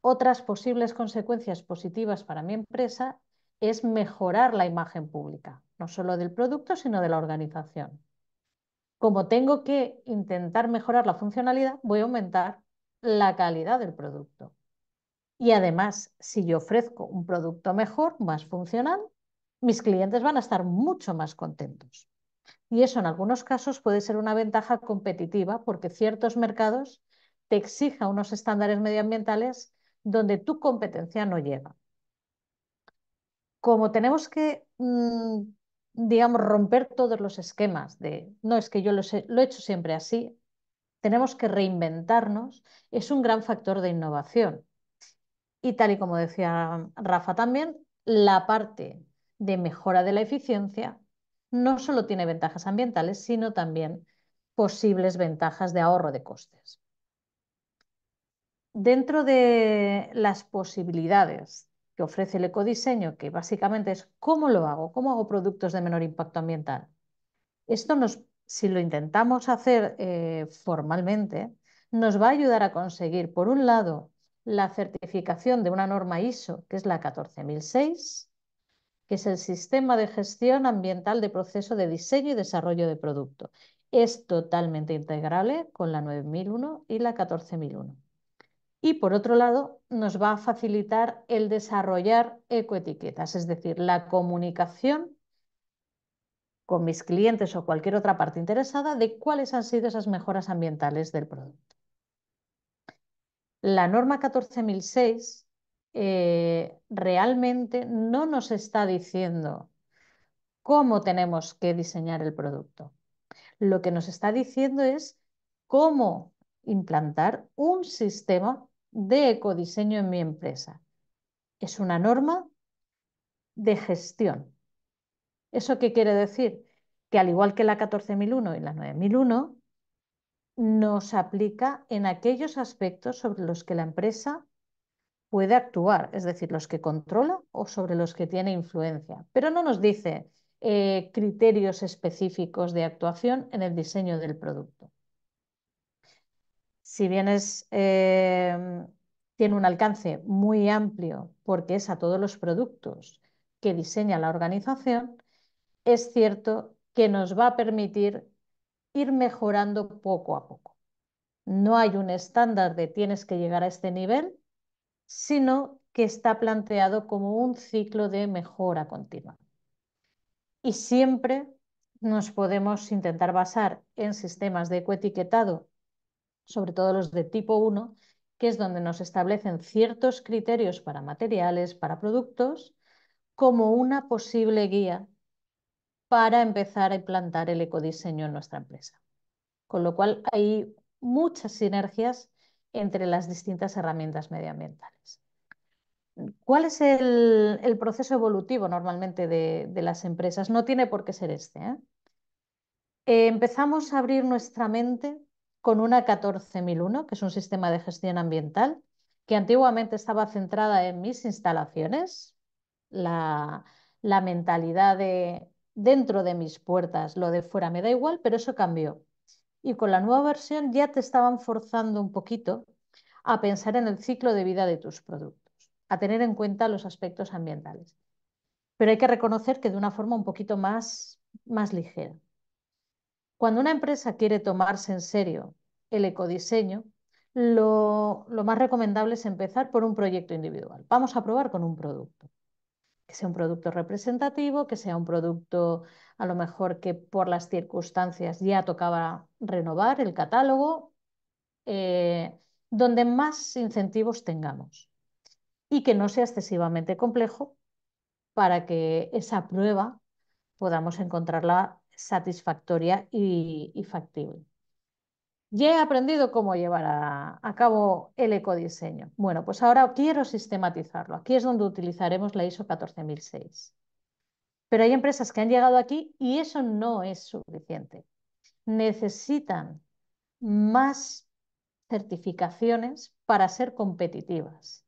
Otras posibles consecuencias positivas para mi empresa es mejorar la imagen pública, no solo del producto, sino de la organización. Como tengo que intentar mejorar la funcionalidad, voy a aumentar la calidad del producto. Y además, si yo ofrezco un producto mejor, más funcional, mis clientes van a estar mucho más contentos. Y eso en algunos casos puede ser una ventaja competitiva porque ciertos mercados te exija unos estándares medioambientales donde tu competencia no llega. Como tenemos que, mm, digamos, romper todos los esquemas de, no es que yo lo he hecho siempre así, tenemos que reinventarnos, es un gran factor de innovación. Y tal y como decía Rafa también, la parte de mejora de la eficiencia no solo tiene ventajas ambientales, sino también posibles ventajas de ahorro de costes. Dentro de las posibilidades que ofrece el ecodiseño, que básicamente es cómo lo hago, cómo hago productos de menor impacto ambiental, esto nos si lo intentamos hacer eh, formalmente, nos va a ayudar a conseguir, por un lado, la certificación de una norma ISO, que es la 14006, que es el Sistema de Gestión Ambiental de Proceso de Diseño y Desarrollo de Producto. Es totalmente integrable con la 9001 y la 14001. Y por otro lado, nos va a facilitar el desarrollar ecoetiquetas, es decir, la comunicación con mis clientes o cualquier otra parte interesada de cuáles han sido esas mejoras ambientales del producto. La norma 14006 eh, realmente no nos está diciendo cómo tenemos que diseñar el producto. Lo que nos está diciendo es cómo implantar un sistema de ecodiseño en mi empresa. Es una norma de gestión, ¿Eso qué quiere decir? Que al igual que la 14001 y la 9001, nos aplica en aquellos aspectos sobre los que la empresa puede actuar, es decir, los que controla o sobre los que tiene influencia, pero no nos dice eh, criterios específicos de actuación en el diseño del producto. Si bien es, eh, tiene un alcance muy amplio porque es a todos los productos que diseña la organización, es cierto que nos va a permitir ir mejorando poco a poco. No hay un estándar de tienes que llegar a este nivel, sino que está planteado como un ciclo de mejora continua. Y siempre nos podemos intentar basar en sistemas de ecoetiquetado, sobre todo los de tipo 1, que es donde nos establecen ciertos criterios para materiales, para productos, como una posible guía para empezar a implantar el ecodiseño en nuestra empresa. Con lo cual hay muchas sinergias entre las distintas herramientas medioambientales. ¿Cuál es el, proceso evolutivo normalmente de, las empresas? No tiene por qué ser este. ¿eh? Eh, empezamos a abrir nuestra mente con una 14001, que es un sistema de gestión ambiental, que antiguamente estaba centrada en mis instalaciones. la mentalidad de dentro de mis puertas, lo de fuera me da igual, pero eso cambió. Y con la nueva versión ya te estaban forzando un poquito a pensar en el ciclo de vida de tus productos, a tener en cuenta los aspectos ambientales. Pero hay que reconocer que de una forma un poquito más, ligera. Cuando una empresa quiere tomarse en serio el ecodiseño, lo más recomendable es empezar por un proyecto individual. Vamos a probar con un producto que sea un producto representativo, que sea un producto a lo mejor que por las circunstancias ya tocaba renovar el catálogo, eh, donde más incentivos tengamos y que no sea excesivamente complejo para que esa prueba podamos encontrarla satisfactoria y factible. Ya he aprendido cómo llevar a, cabo el ecodiseño. Bueno, pues ahora quiero sistematizarlo. Aquí es donde utilizaremos la ISO 14006. Pero hay empresas que han llegado aquí y eso no es suficiente. Necesitan más certificaciones para ser competitivas.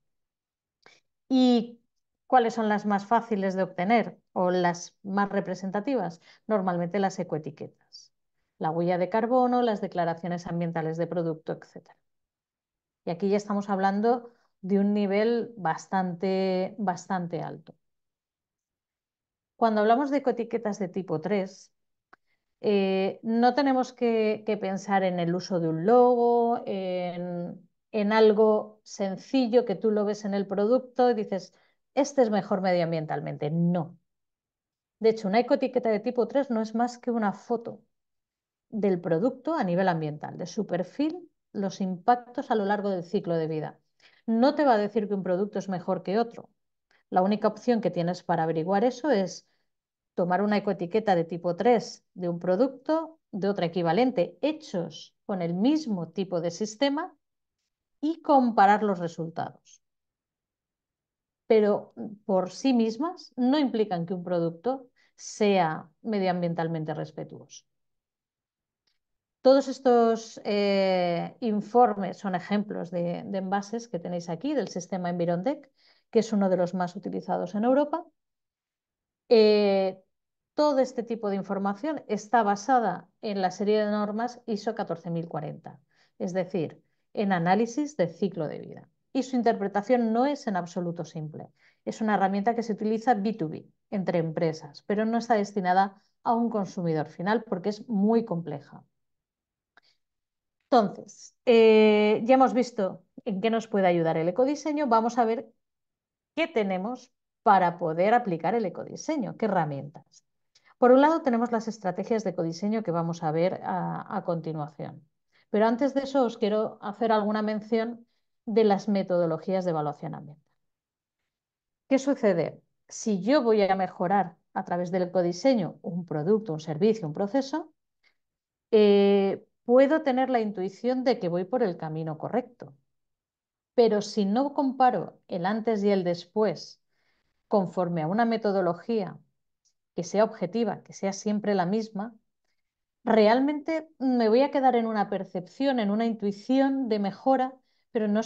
¿Y cuáles son las más fáciles de obtener o las más representativas? Normalmente las ecoetiquetas la huella de carbono, las declaraciones ambientales de producto, etc. Y aquí ya estamos hablando de un nivel bastante, bastante alto. Cuando hablamos de ecoetiquetas de tipo 3, eh, no tenemos que, pensar en el uso de un logo, en, algo sencillo que tú lo ves en el producto y dices, este es mejor medioambientalmente. No. De hecho, una ecoetiqueta de tipo 3 no es más que una foto del producto a nivel ambiental, de su perfil, los impactos a lo largo del ciclo de vida. No te va a decir que un producto es mejor que otro. La única opción que tienes para averiguar eso es tomar una ecoetiqueta de tipo 3 de un producto, de otra equivalente, hechos con el mismo tipo de sistema y comparar los resultados. Pero mm, por sí mismas no implican que un producto sea medioambientalmente respetuoso. Todos estos eh, informes son ejemplos de, envases que tenéis aquí del sistema Environdec, que es uno de los más utilizados en Europa. Eh, todo este tipo de información está basada en la serie de normas ISO 14040, es decir, en análisis de ciclo de vida. Y su interpretación no es en absoluto simple. Es una herramienta que se utiliza B2B, entre empresas, pero no está destinada a un consumidor final porque es muy compleja. Entonces, eh, ya hemos visto en qué nos puede ayudar el ecodiseño. Vamos a ver qué tenemos para poder aplicar el ecodiseño, qué herramientas. Por un lado tenemos las estrategias de ecodiseño que vamos a ver a, continuación. Pero antes de eso os quiero hacer alguna mención de las metodologías de evaluación ambiental. ¿Qué sucede? Si yo voy a mejorar a través del ecodiseño un producto, un servicio, un proceso, eh, puedo tener la intuición de que voy por el camino correcto. Pero si no comparo el antes y el después conforme a una metodología que sea objetiva, que sea siempre la misma, realmente me voy a quedar en una percepción, en una intuición de mejora, pero no,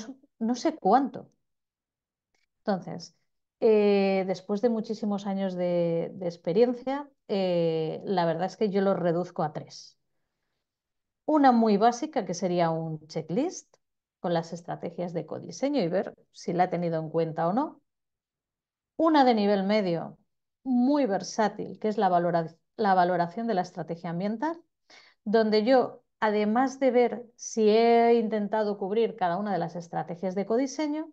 sé cuánto. Entonces, eh, después de muchísimos años de, experiencia, eh, la verdad es que yo lo reduzco a tres. Una muy básica que sería un checklist con las estrategias de codiseño y ver si la ha tenido en cuenta o no. Una de nivel medio, muy versátil, que es la, la valoración de la estrategia ambiental, donde yo, además de ver si he intentado cubrir cada una de las estrategias de codiseño,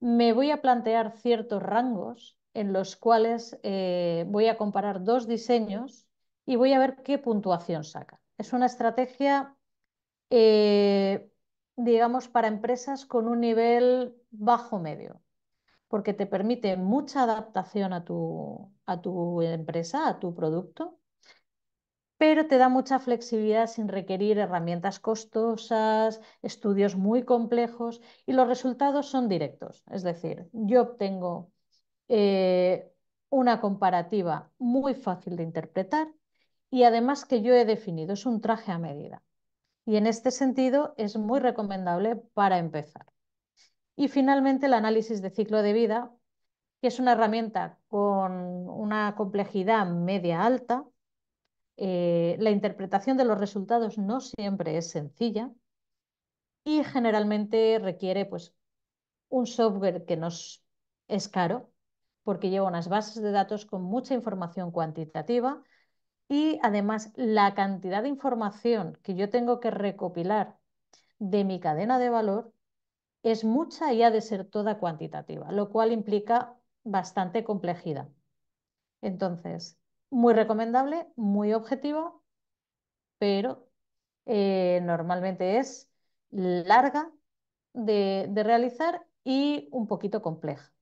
me voy a plantear ciertos rangos en los cuales eh, voy a comparar dos diseños y voy a ver qué puntuación saca. Es una estrategia, eh, digamos, para empresas con un nivel bajo medio, porque te permite mucha adaptación a tu, a tu empresa, a tu producto, pero te da mucha flexibilidad sin requerir herramientas costosas, estudios muy complejos y los resultados son directos. Es decir, yo obtengo eh, una comparativa muy fácil de interpretar y además que yo he definido, es un traje a medida. Y en este sentido es muy recomendable para empezar. Y finalmente el análisis de ciclo de vida, que es una herramienta con una complejidad media alta. Eh, la interpretación de los resultados no siempre es sencilla y generalmente requiere pues, un software que nos es caro porque lleva unas bases de datos con mucha información cuantitativa y además, la cantidad de información que yo tengo que recopilar de mi cadena de valor es mucha y ha de ser toda cuantitativa, lo cual implica bastante complejidad. Entonces, muy recomendable, muy objetivo, pero eh, normalmente es larga de realizar y un poquito compleja.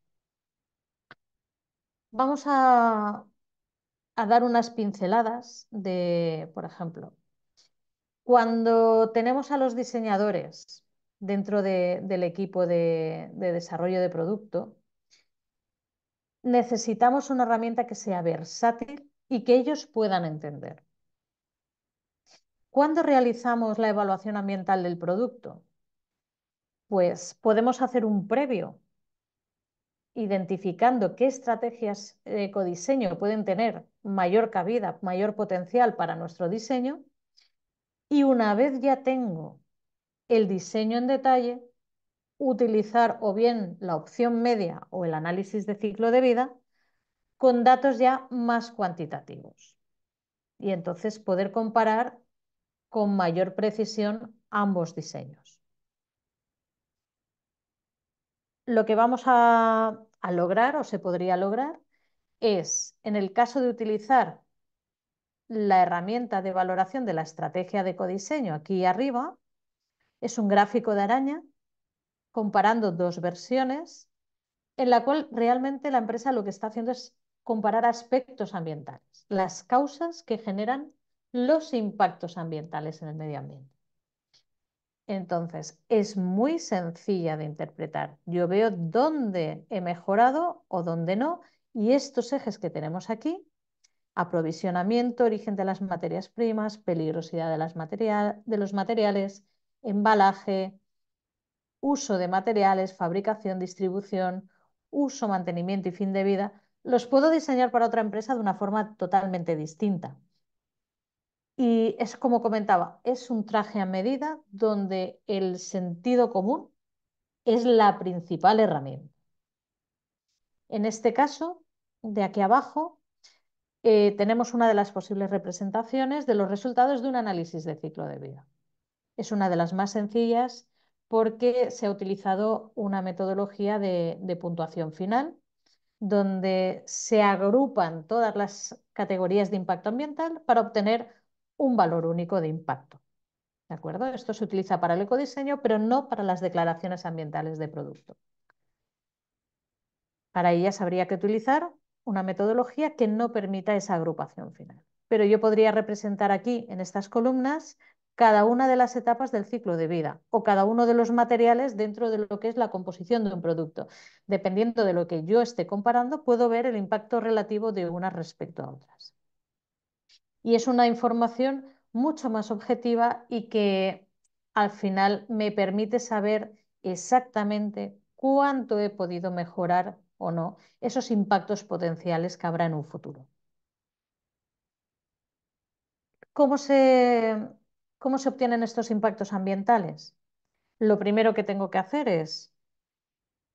Vamos a a dar unas pinceladas de, por ejemplo, cuando tenemos a los diseñadores dentro del equipo de, de desarrollo de producto, necesitamos una herramienta que sea versátil y que ellos puedan entender. ¿Cuándo realizamos la evaluación ambiental del producto? Pues podemos hacer un previo identificando qué estrategias de ecodiseño pueden tener mayor cabida, mayor potencial para nuestro diseño. Y una vez ya tengo el diseño en detalle, utilizar o bien la opción media o el análisis de ciclo de vida con datos ya más cuantitativos. Y entonces poder comparar con mayor precisión ambos diseños. lo que vamos a, lograr o se podría lograr es, en el caso de utilizar la herramienta de valoración de la estrategia de codiseño aquí arriba, es un gráfico de araña comparando dos versiones en la cual realmente la empresa lo que está haciendo es comparar aspectos ambientales, las causas que generan los impactos ambientales en el medio ambiente. Entonces, es muy sencilla de interpretar. Yo veo dónde he mejorado o dónde no, y estos ejes que tenemos aquí, aprovisionamiento, origen de las materias primas, peligrosidad de, de los materiales, embalaje, uso de materiales, fabricación, distribución, uso, mantenimiento y fin de vida, los puedo diseñar para otra empresa de una forma totalmente distinta. Y es como comentaba, es un traje a medida donde el sentido común es la principal herramienta. En este caso, de aquí abajo, eh, tenemos una de las posibles representaciones de los resultados de un análisis de ciclo de vida. Es una de las más sencillas porque se ha utilizado una metodología de puntuación final, donde se agrupan todas las categorías de impacto ambiental para obtener un valor único de impacto. ¿De acuerdo? Esto se utiliza para el ecodiseño, pero no para las declaraciones ambientales de producto. Para ellas habría que utilizar una metodología que no permita esa agrupación final. Pero yo podría representar aquí, en estas columnas, cada una de las etapas del ciclo de vida o cada uno de los materiales dentro de lo que es la composición de un producto. Dependiendo de lo que yo esté comparando, puedo ver el impacto relativo de unas respecto a otras y es una información mucho más objetiva y que al final me permite saber exactamente cuánto he podido mejorar o no esos impactos potenciales que habrá en un futuro. ¿Cómo se, cómo se obtienen estos impactos ambientales? Lo primero que tengo que hacer es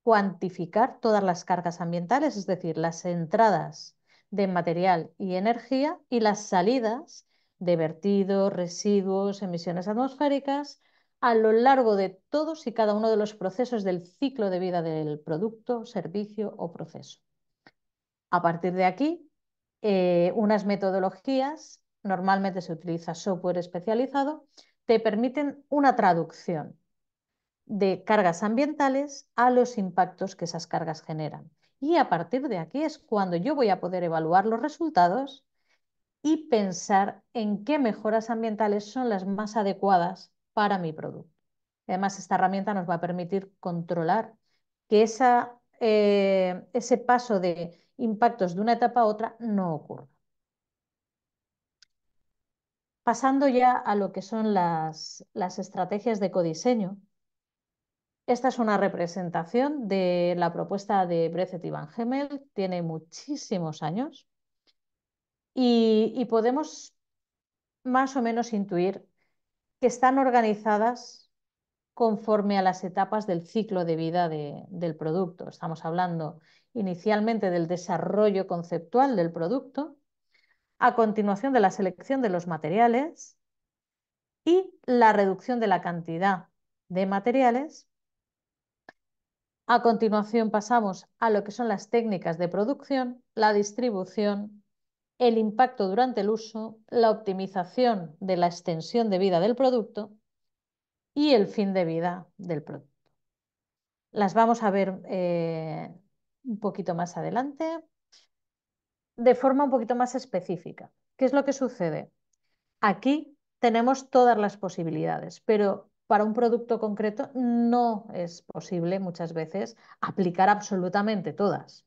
cuantificar todas las cargas ambientales, es decir, las entradas de material y energía y las salidas de vertidos, residuos, emisiones atmosféricas a lo largo de todos y cada uno de los procesos del ciclo de vida del producto, servicio o proceso. A partir de aquí, eh, unas metodologías, normalmente se utiliza software especializado, te permiten una traducción de cargas ambientales a los impactos que esas cargas generan. Y a partir de aquí es cuando yo voy a poder evaluar los resultados y pensar en qué mejoras ambientales son las más adecuadas para mi producto. Además, esta herramienta nos va a permitir controlar que eh, ese paso de impactos de una etapa a otra no ocurra. Pasando ya a lo que son las, las estrategias de codiseño, esta es una representación de la propuesta de Brecet y Van Gemel, tiene muchísimos años y, podemos más o menos intuir que están organizadas conforme a las etapas del ciclo de vida del producto. Estamos hablando inicialmente del desarrollo conceptual del producto, a continuación de la selección de los materiales y la reducción de la cantidad de materiales a continuación pasamos a lo que son las técnicas de producción, la distribución, el impacto durante el uso, la optimización de la extensión de vida del producto y el fin de vida del producto. Las vamos a ver eh, un poquito más adelante de forma un poquito más específica. ¿Qué es lo que sucede? Aquí tenemos todas las posibilidades, pero para un producto concreto no es posible muchas veces aplicar absolutamente todas.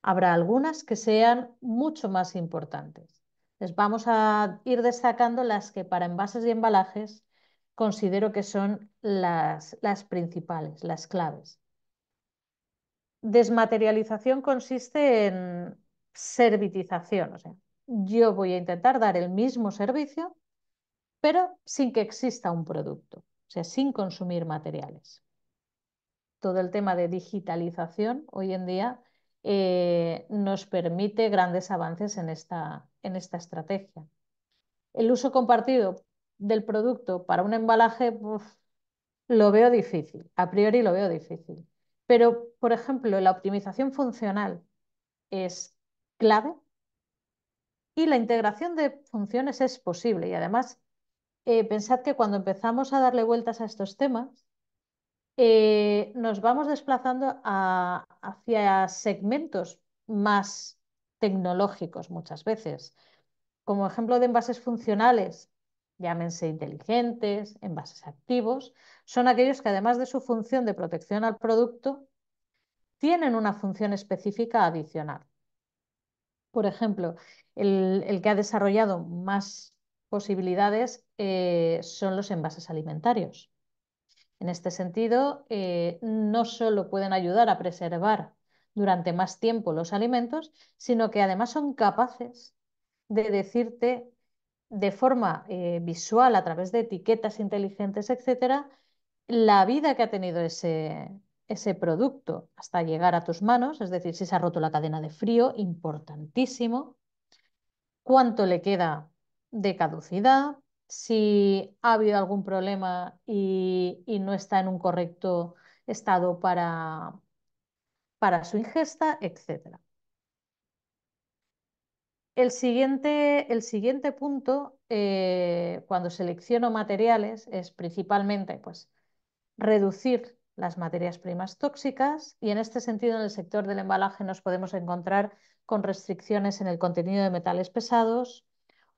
Habrá algunas que sean mucho más importantes. Les vamos a ir destacando las que para envases y embalajes considero que son las, las principales, las claves. Desmaterialización consiste en servitización, o sea, yo voy a intentar dar el mismo servicio pero sin que exista un producto, o sea, sin consumir materiales. Todo el tema de digitalización hoy en día eh, nos permite grandes avances en esta, en esta estrategia. El uso compartido del producto para un embalaje lo veo difícil, a priori lo veo difícil. Pero, por ejemplo, la optimización funcional es clave y la integración de funciones es posible y además eh, pensad que cuando empezamos a darle vueltas a estos temas, eh, nos vamos desplazando hacia segmentos más tecnológicos muchas veces, como ejemplo de envases funcionales, llámense inteligentes, envases activos, son aquellos que además de su función de protección al producto, tienen una función específica adicional. Por ejemplo, el, el que ha desarrollado más posibilidades eh, son los envases alimentarios. En este sentido, eh, no solo pueden ayudar a preservar durante más tiempo los alimentos, sino que además son capaces de decirte de forma eh, visual, a través de etiquetas inteligentes, etcétera, la vida que ha tenido ese, ese producto hasta llegar a tus manos, es decir, si se ha roto la cadena de frío, importantísimo, cuánto le queda de caducidad, si ha habido algún problema y, no está en un correcto estado para, para su ingesta, etc. El siguiente, el siguiente punto, eh, cuando selecciono materiales, es principalmente pues, reducir las materias primas tóxicas y en este sentido en el sector del embalaje nos podemos encontrar con restricciones en el contenido de metales pesados,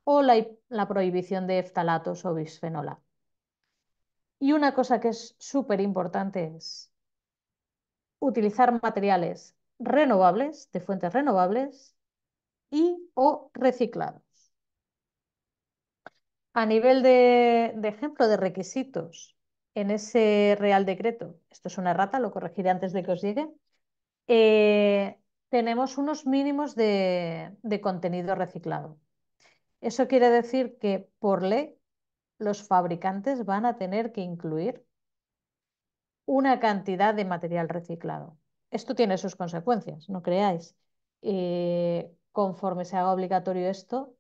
o la, prohibición de eftalatos o bisfenola Y una cosa que es súper importante es utilizar materiales renovables, de fuentes renovables y o reciclados. A nivel de, ejemplo de requisitos en ese Real Decreto, esto es una rata, lo corregiré antes de que os llegue, eh, tenemos unos mínimos de, de, contenido reciclado. Eso quiere decir que por ley los fabricantes van a tener que incluir una cantidad de material reciclado. Esto tiene sus consecuencias, no creáis. Eh, conforme se haga obligatorio esto,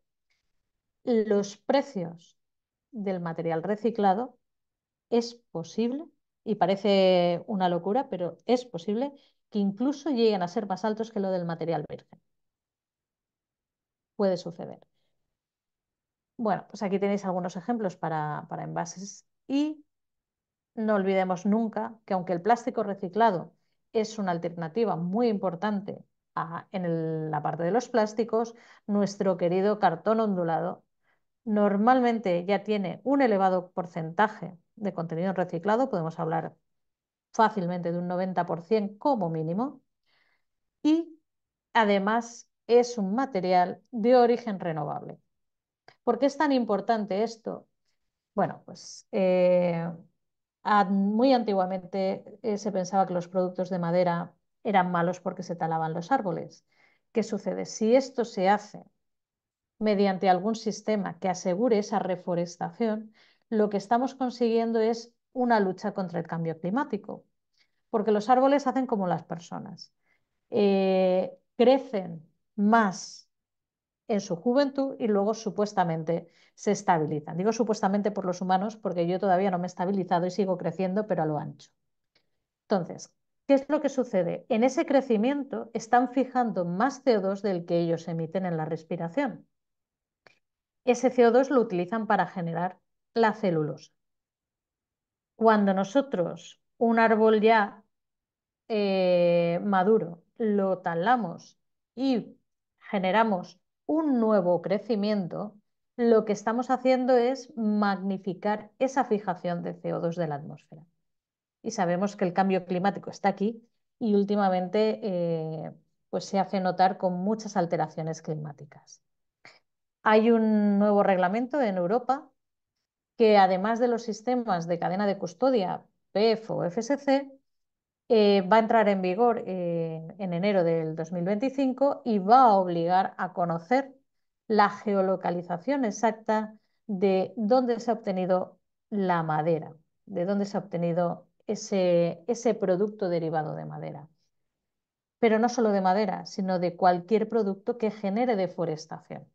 los precios del material reciclado es posible, y parece una locura, pero es posible que incluso lleguen a ser más altos que lo del material virgen. Puede suceder. Bueno, pues aquí tenéis algunos ejemplos para, envases y no olvidemos nunca que aunque el plástico reciclado es una alternativa muy importante en la parte de los plásticos, nuestro querido cartón ondulado normalmente ya tiene un elevado porcentaje de contenido reciclado, podemos hablar fácilmente de un 90% como mínimo, y además es un material de origen renovable. ¿Por qué es tan importante esto? Bueno, pues eh, muy antiguamente eh, se pensaba que los productos de madera eran malos porque se talaban los árboles. ¿Qué sucede? Si esto se hace mediante algún sistema que asegure esa reforestación, lo que estamos consiguiendo es una lucha contra el cambio climático, porque los árboles hacen como las personas. Eh, crecen más en su juventud y luego supuestamente se estabilizan. Digo supuestamente por los humanos porque yo todavía no me he estabilizado y sigo creciendo, pero a lo ancho. Entonces, ¿qué es lo que sucede? En ese crecimiento están fijando más CO2 del que ellos emiten en la respiración. Ese CO2 lo utilizan para generar la celulosa. Cuando nosotros un árbol ya eh, maduro lo talamos y generamos un nuevo crecimiento, lo que estamos haciendo es magnificar esa fijación de CO2 de la atmósfera. Y sabemos que el cambio climático está aquí y últimamente eh, pues se hace notar con muchas alteraciones climáticas. Hay un nuevo reglamento en Europa que además de los sistemas de cadena de custodia PF o FSC, eh, va a entrar en vigor eh, en, enero del 2025 y va a obligar a conocer la geolocalización exacta de dónde se ha obtenido la madera, de dónde se ha obtenido ese, ese producto derivado de madera. Pero no solo de madera, sino de cualquier producto que genere deforestación.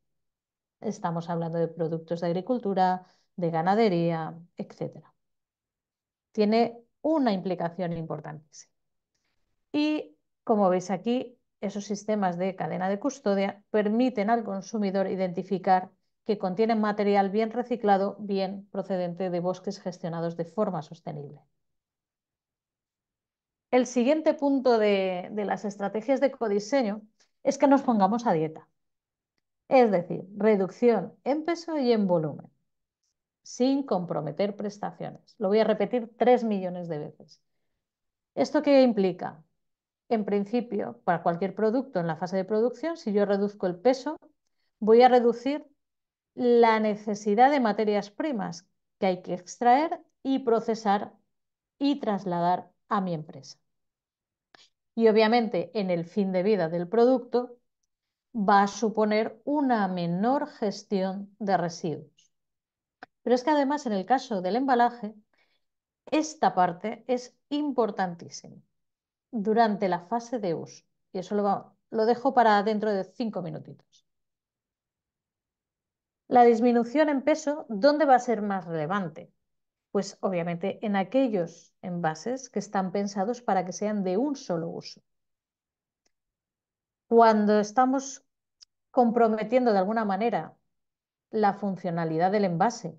Estamos hablando de productos de agricultura, de ganadería, etc. Tiene una implicación importantísima. Y como veis aquí, esos sistemas de cadena de custodia permiten al consumidor identificar que contienen material bien reciclado, bien procedente de bosques gestionados de forma sostenible. El siguiente punto de, de las estrategias de codiseño es que nos pongamos a dieta, es decir, reducción en peso y en volumen sin comprometer prestaciones. Lo voy a repetir tres millones de veces. ¿Esto qué implica? En principio, para cualquier producto en la fase de producción, si yo reduzco el peso, voy a reducir la necesidad de materias primas que hay que extraer y procesar y trasladar a mi empresa. Y obviamente en el fin de vida del producto va a suponer una menor gestión de residuos. Pero es que además en el caso del embalaje, esta parte es importantísima durante la fase de uso. Y eso lo, lo dejo para dentro de cinco minutitos. La disminución en peso, ¿dónde va a ser más relevante? Pues obviamente en aquellos envases que están pensados para que sean de un solo uso. Cuando estamos comprometiendo de alguna manera la funcionalidad del envase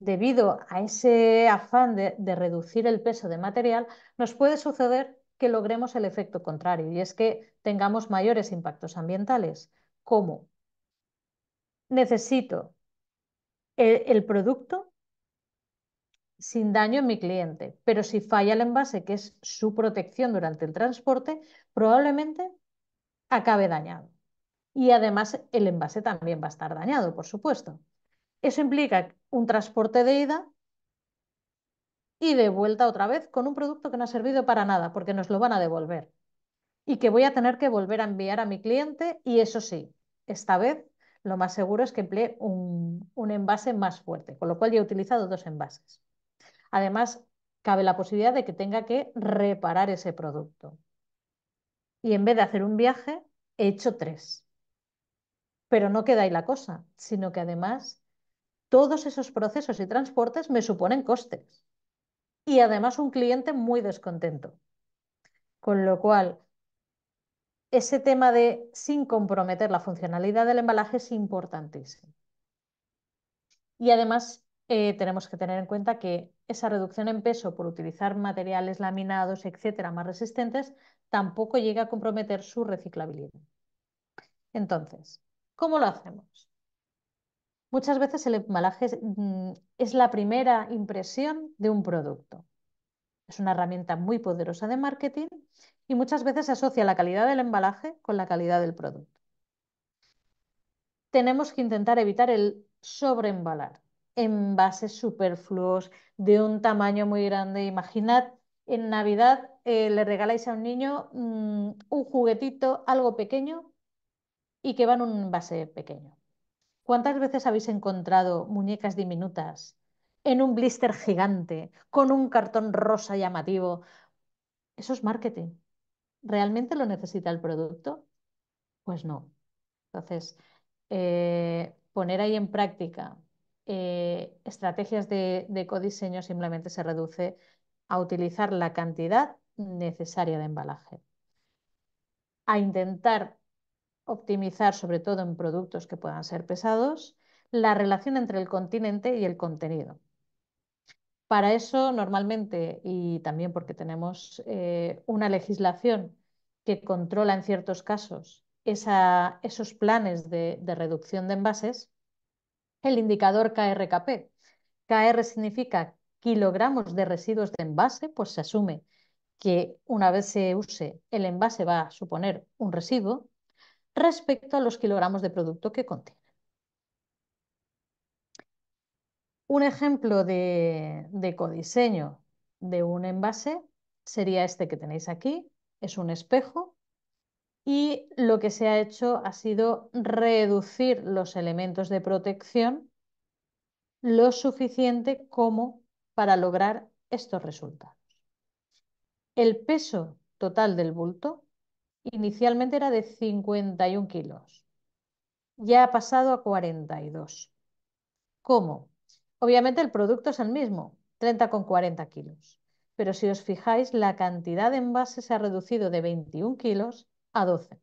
debido a ese afán de, reducir el peso de material, nos puede suceder que logremos el efecto contrario y es que tengamos mayores impactos ambientales. como Necesito e, el producto sin daño en mi cliente, pero si falla el envase, que es su protección durante el transporte, probablemente acabe dañado. Y además el envase también va a estar dañado, por supuesto. Eso implica un transporte de ida y de vuelta otra vez con un producto que no ha servido para nada porque nos lo van a devolver y que voy a tener que volver a enviar a mi cliente y eso sí, esta vez lo más seguro es que emplee un, un envase más fuerte, con lo cual ya he utilizado dos envases. Además, cabe la posibilidad de que tenga que reparar ese producto. Y en vez de hacer un viaje, he hecho tres. Pero no queda ahí la cosa, sino que además todos esos procesos y transportes me suponen costes. Y además un cliente muy descontento. Con lo cual, ese tema de sin comprometer la funcionalidad del embalaje es importantísimo. Y además eh, tenemos que tener en cuenta que esa reducción en peso por utilizar materiales laminados, etcétera, más resistentes, tampoco llega a comprometer su reciclabilidad. Entonces, ¿cómo lo hacemos? Muchas veces el embalaje mm, es, la primera impresión de un producto. Es una herramienta muy poderosa de marketing y muchas veces se asocia la calidad del embalaje con la calidad del producto. Tenemos que intentar evitar el sobreembalar, envases superfluos de un tamaño muy grande. Imaginad, en Navidad eh, le regaláis a un niño mm, un juguetito, algo pequeño, y que va en un envase pequeño. ¿Cuántas veces habéis encontrado muñecas diminutas en un blister gigante, con un cartón rosa llamativo? Eso es marketing. ¿Realmente lo necesita el producto? Pues no. Entonces, eh, poner ahí en práctica eh, estrategias de, de codiseño simplemente se reduce a utilizar la cantidad necesaria de embalaje, a intentar optimizar sobre todo en productos que puedan ser pesados, la relación entre el continente y el contenido. Para eso, normalmente, y también porque tenemos eh, una legislación que controla en ciertos casos esos planes de, de reducción de envases, el indicador KRKP. KR significa kilogramos de residuos de envase, pues se asume que una vez se use el envase va a suponer un residuo respecto a los kilogramos de producto que contiene. Un ejemplo de, de codiseño de un envase sería este que tenéis aquí, es un espejo y lo que se ha hecho ha sido reducir los elementos de protección lo suficiente como para lograr estos resultados. El peso total del bulto Inicialmente era de 51 kilos. Ya ha pasado a 42. ¿Cómo? Obviamente el producto es el mismo, 30,40 con kilos. Pero si os fijáis, la cantidad de envase se ha reducido de 21 kilos a 12.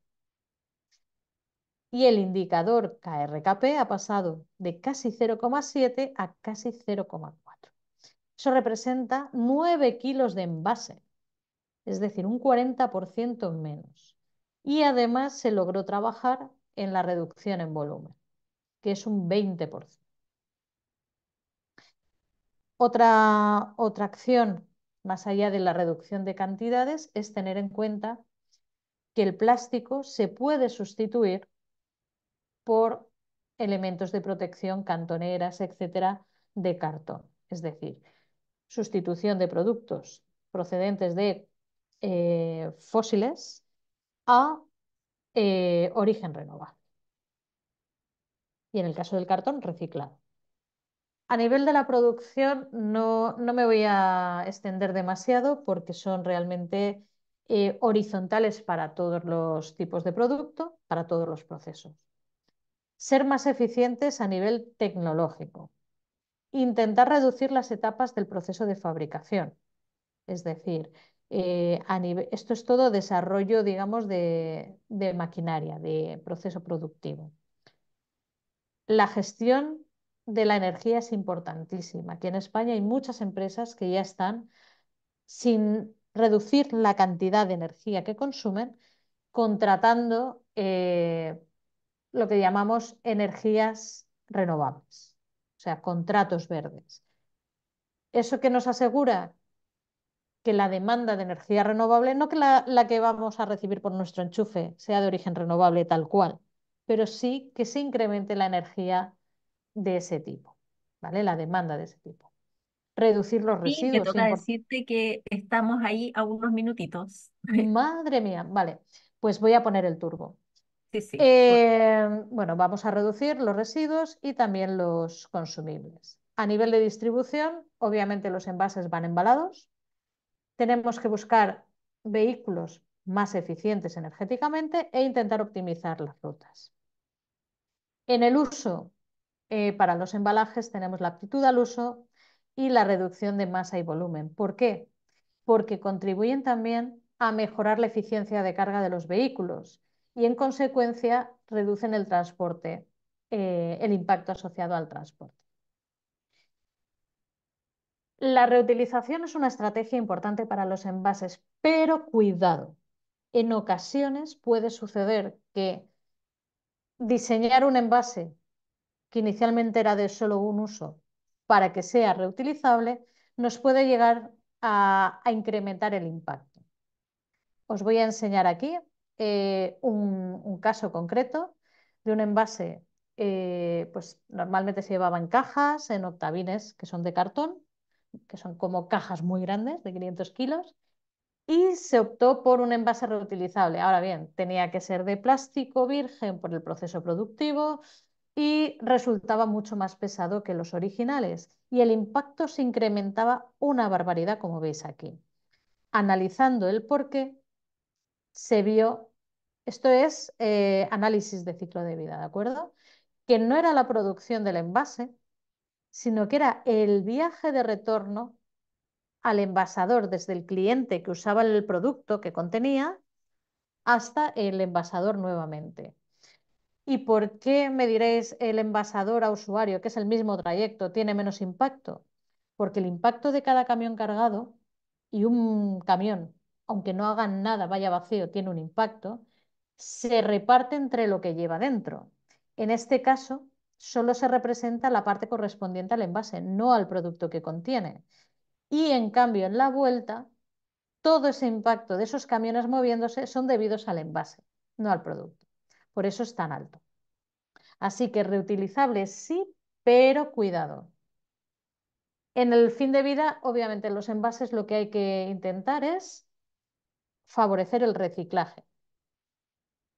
Y el indicador KRKP ha pasado de casi 0,7 a casi 0,4. Eso representa 9 kilos de envase es decir, un 40% menos. Y además se logró trabajar en la reducción en volumen, que es un 20%. Otra, otra acción, más allá de la reducción de cantidades, es tener en cuenta que el plástico se puede sustituir por elementos de protección, cantoneras, etcétera, de cartón. Es decir, sustitución de productos procedentes de eh, fósiles a eh, origen renovable. Y en el caso del cartón, reciclado. A nivel de la producción no, me voy a extender demasiado porque son realmente eh, horizontales para todos los tipos de producto, para todos los procesos. Ser más eficientes a nivel tecnológico. Intentar reducir las etapas del proceso de fabricación. Es decir, eh, a nivel, esto es todo desarrollo, digamos, de, maquinaria, de proceso productivo. La gestión de la energía es importantísima. Aquí en España hay muchas empresas que ya están sin reducir la cantidad de energía que consumen, contratando eh, lo que llamamos energías renovables, o sea, contratos verdes. ¿Eso que nos asegura? que la demanda de energía renovable, no que la, que vamos a recibir por nuestro enchufe sea de origen renovable tal cual, pero sí que se incremente la energía de ese tipo, ¿vale? La demanda de ese tipo. Reducir los sí, residuos. Te toca decirte que estamos ahí a unos minutitos. <laughs> Madre mía, vale. Pues voy a poner el turbo. Sí, sí, eh, bueno, vamos a reducir los residuos y también los consumibles. A nivel de distribución, obviamente los envases van embalados, tenemos que buscar vehículos más eficientes energéticamente e intentar optimizar las rutas. En el uso eh, para los embalajes tenemos la aptitud al uso y la reducción de masa y volumen. ¿Por qué? Porque contribuyen también a mejorar la eficiencia de carga de los vehículos y en consecuencia reducen el transporte, eh, el impacto asociado al transporte. La reutilización es una estrategia importante para los envases, pero cuidado. En ocasiones puede suceder que diseñar un envase que inicialmente era de solo un uso para que sea reutilizable nos puede llegar a, incrementar el impacto. Os voy a enseñar aquí eh, un, caso concreto de un envase, eh, pues normalmente se llevaba en cajas, en octavines que son de cartón, que son como cajas muy grandes de 500 kilos, y se optó por un envase reutilizable. Ahora bien, tenía que ser de plástico virgen por el proceso productivo y resultaba mucho más pesado que los originales y el impacto se incrementaba una barbaridad, como veis aquí. Analizando el porqué, se vio, esto es eh, análisis de ciclo de vida, ¿de acuerdo? Que no era la producción del envase, sino que era el viaje de retorno al envasador desde el cliente que usaba el producto que contenía hasta el envasador nuevamente. ¿Y por qué me diréis el envasador a usuario, que es el mismo trayecto, tiene menos impacto? Porque el impacto de cada camión cargado y un camión, aunque no haga nada, vaya vacío, tiene un impacto, se reparte entre lo que lleva dentro. En este caso, solo se representa la parte correspondiente al envase, no al producto que contiene. Y en cambio, en la vuelta, todo ese impacto de esos camiones moviéndose son debidos al envase, no al producto. Por eso es tan alto. Así que reutilizable sí, pero cuidado. En el fin de vida, obviamente, en los envases lo que hay que intentar es favorecer el reciclaje.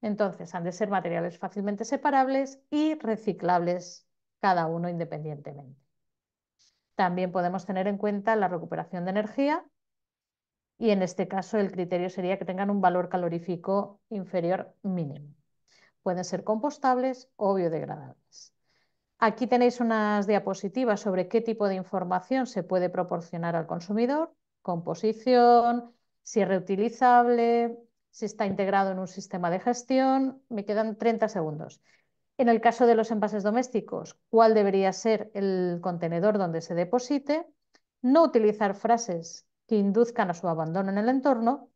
Entonces, han de ser materiales fácilmente separables y reciclables, cada uno independientemente. También podemos tener en cuenta la recuperación de energía y en este caso el criterio sería que tengan un valor calorífico inferior mínimo. Pueden ser compostables o biodegradables. Aquí tenéis unas diapositivas sobre qué tipo de información se puede proporcionar al consumidor, composición, si es reutilizable, si está integrado en un sistema de gestión. Me quedan 30 segundos. En el caso de los envases domésticos, ¿cuál debería ser el contenedor donde se deposite? No utilizar frases que induzcan a su abandono en el entorno.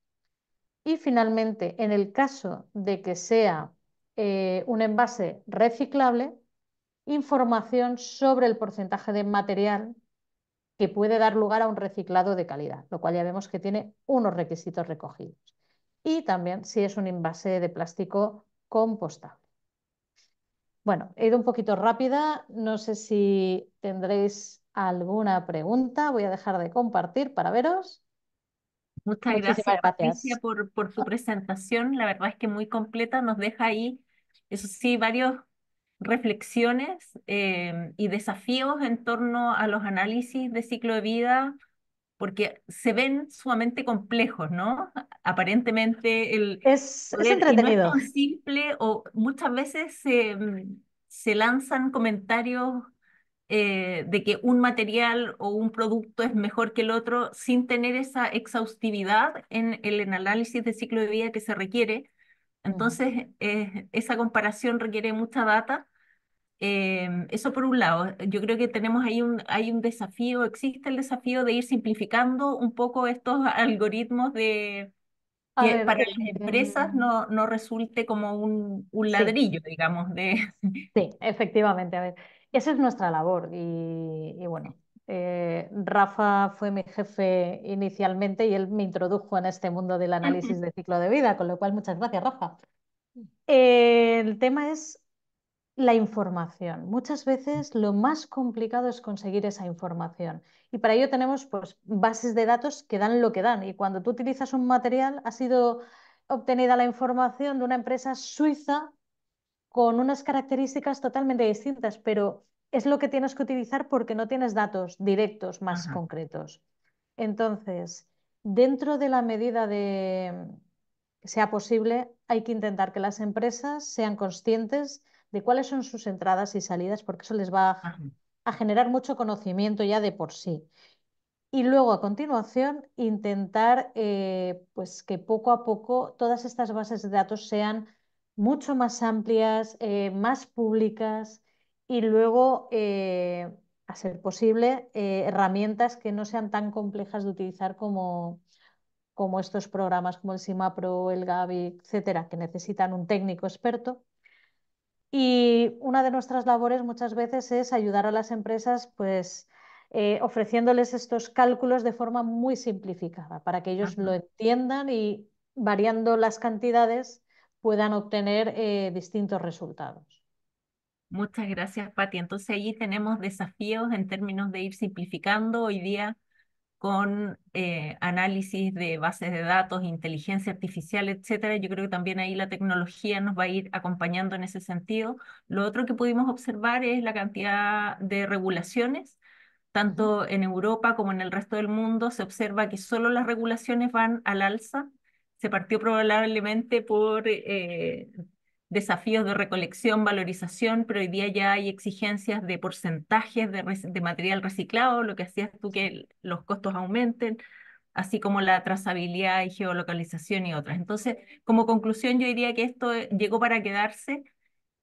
Y finalmente, en el caso de que sea eh, un envase reciclable, información sobre el porcentaje de material que puede dar lugar a un reciclado de calidad, lo cual ya vemos que tiene unos requisitos recogidos y también si es un envase de plástico compostable. Bueno, he ido un poquito rápida, no sé si tendréis alguna pregunta, voy a dejar de compartir para veros. Muchas gracias, Patricia, por, por presentación, la verdad es que muy completa, nos deja ahí, eso sí, varios reflexiones eh, y desafíos en torno a los análisis de ciclo de vida, porque se ven sumamente complejos, ¿no? Aparentemente el es, es entretenido. simple o muchas veces se, mm, se lanzan comentarios eh, de que un material o un producto es mejor que el otro sin tener esa exhaustividad en, el análisis de ciclo de vida que se requiere. Entonces, eh, esa comparación requiere mucha data Em, eso por un lado, yo creo que tenemos ahí un, hay un desafío, existe el desafío de ir simplificando un poco estos algoritmos de que para las empresas em, no, no resulte como un, un ladrillo, digamos, de... <laughs> Sí, efectivamente, a ver, esa es nuestra labor y, bueno, eh, Rafa fue mi jefe inicialmente y él me introdujo en este mundo del análisis de ciclo de vida, con lo cual muchas gracias, Rafa. el tema es la información. Muchas veces lo más complicado es conseguir esa información y para ello tenemos pues, bases de datos que dan lo que dan y cuando tú utilizas un material ha sido obtenida la información de una empresa suiza con unas características totalmente distintas, pero es lo que tienes que utilizar porque no tienes datos directos más concretos. Entonces, dentro de la medida de que sea posible, hay que intentar que las empresas sean conscientes de cuáles son sus entradas y salidas, porque eso les va a, generar mucho conocimiento ya de por sí. Y luego, a continuación, intentar eh, pues que poco a poco todas estas bases de datos sean mucho más amplias, eh, más públicas y luego, eh, a ser posible, herramientas que no sean tan complejas de utilizar como, como estos programas como el SIMAPRO, el Gavi, etcétera, que necesitan un técnico experto, y una de nuestras labores muchas veces es ayudar a las empresas, pues eh, ofreciéndoles estos cálculos de forma muy simplificada para que ellos lo entiendan y variando las cantidades puedan obtener eh, distintos resultados. Muchas gracias, Pati. Entonces allí tenemos desafíos en términos de ir simplificando. Hoy día con eh, análisis de bases de datos, inteligencia artificial, etcétera. Yo creo que también ahí la tecnología nos va a ir acompañando en ese sentido. Lo otro que pudimos observar es la cantidad de regulaciones tanto en Europa como en el resto del mundo, se observa que solo las regulaciones van al alza. Se partió probablemente por eh, desafíos de recolección, valorización, pero hoy día ya hay exigencias de porcentajes de, material reciclado, lo que hacía tú que los costos aumenten, así como la trazabilidad y geolocalización y otras. Entonces, como conclusión, yo diría que esto eh, llegó para quedarse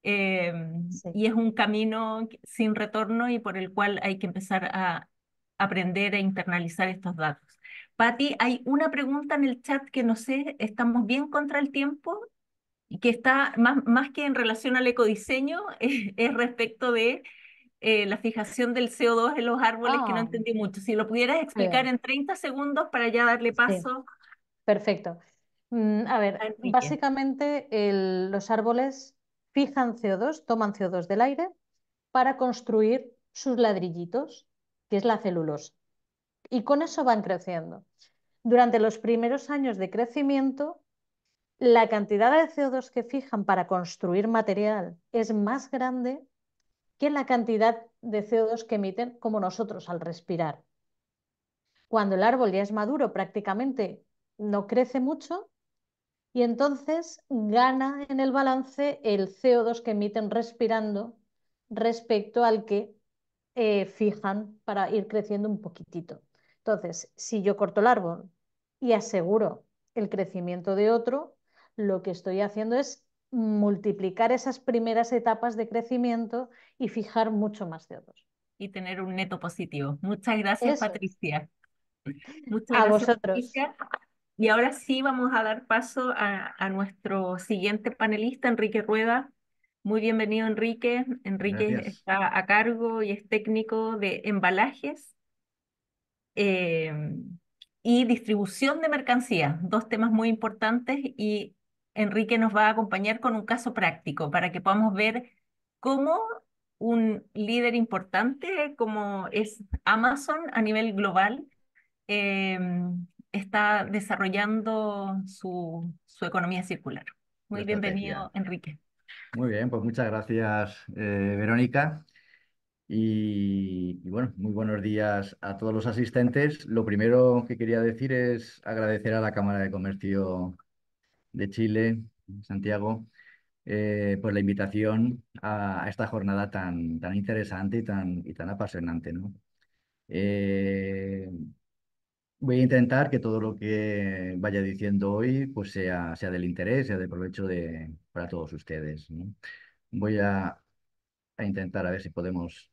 eh, y es un camino sin retorno y por el cual hay que empezar a aprender a e internalizar estos datos. Patti, hay una pregunta en el chat que no sé, estamos bien contra el tiempo, que está más, que en relación al ecodiseño, <laughs> eh, es, respecto de eh, la fijación del CO2 en los árboles, que no ah. entendí mucho. Si lo pudieras explicar en 30 segundos para ya darle paso. Perfecto. Mm, a ver, básicamente los árboles fijan CO2, toman CO2 del aire para construir sus ladrillitos, que es la celulosa. Y con eso van creciendo. Durante los primeros años de crecimiento, la cantidad de CO2 que fijan para construir material es más grande que la cantidad de CO2 que emiten como nosotros al respirar. Cuando el árbol ya es maduro prácticamente no crece mucho y entonces gana en el balance el CO2 que emiten respirando respecto al que eh, fijan para ir creciendo un poquitito. Entonces, si yo corto el árbol y aseguro el crecimiento de otro, lo que estoy haciendo es multiplicar esas primeras etapas de crecimiento y fijar mucho más de otros. Y tener un neto positivo. Muchas gracias, Patricia. Muchas a gracias, vosotros. Y ahora sí vamos a dar paso a, nuestro siguiente panelista, Enrique Rueda. Muy bienvenido, Enrique. Enrique está a cargo y es técnico de embalajes eh, y distribución de mercancías, dos temas muy importantes y Enrique nos va a acompañar con un caso práctico para que podamos ver cómo un líder importante como es Amazon a nivel global em, está desarrollando su, su, economía circular. Muy bienvenido, Enrique. Muy bien, pues muchas gracias, eh, Verónica. Y, y, bueno, muy buenos días a todos los asistentes. Lo primero que quería decir es agradecer a la Cámara de Comercio de Chile, Santiago, eh, por pues la invitación a, esta jornada tan, tan interesante y tan, y tan apasionante. Eh, voy a intentar que todo lo que vaya diciendo hoy pues sea, sea del interés, sea de provecho de, para todos ustedes. Voy a, a intentar a ver si podemos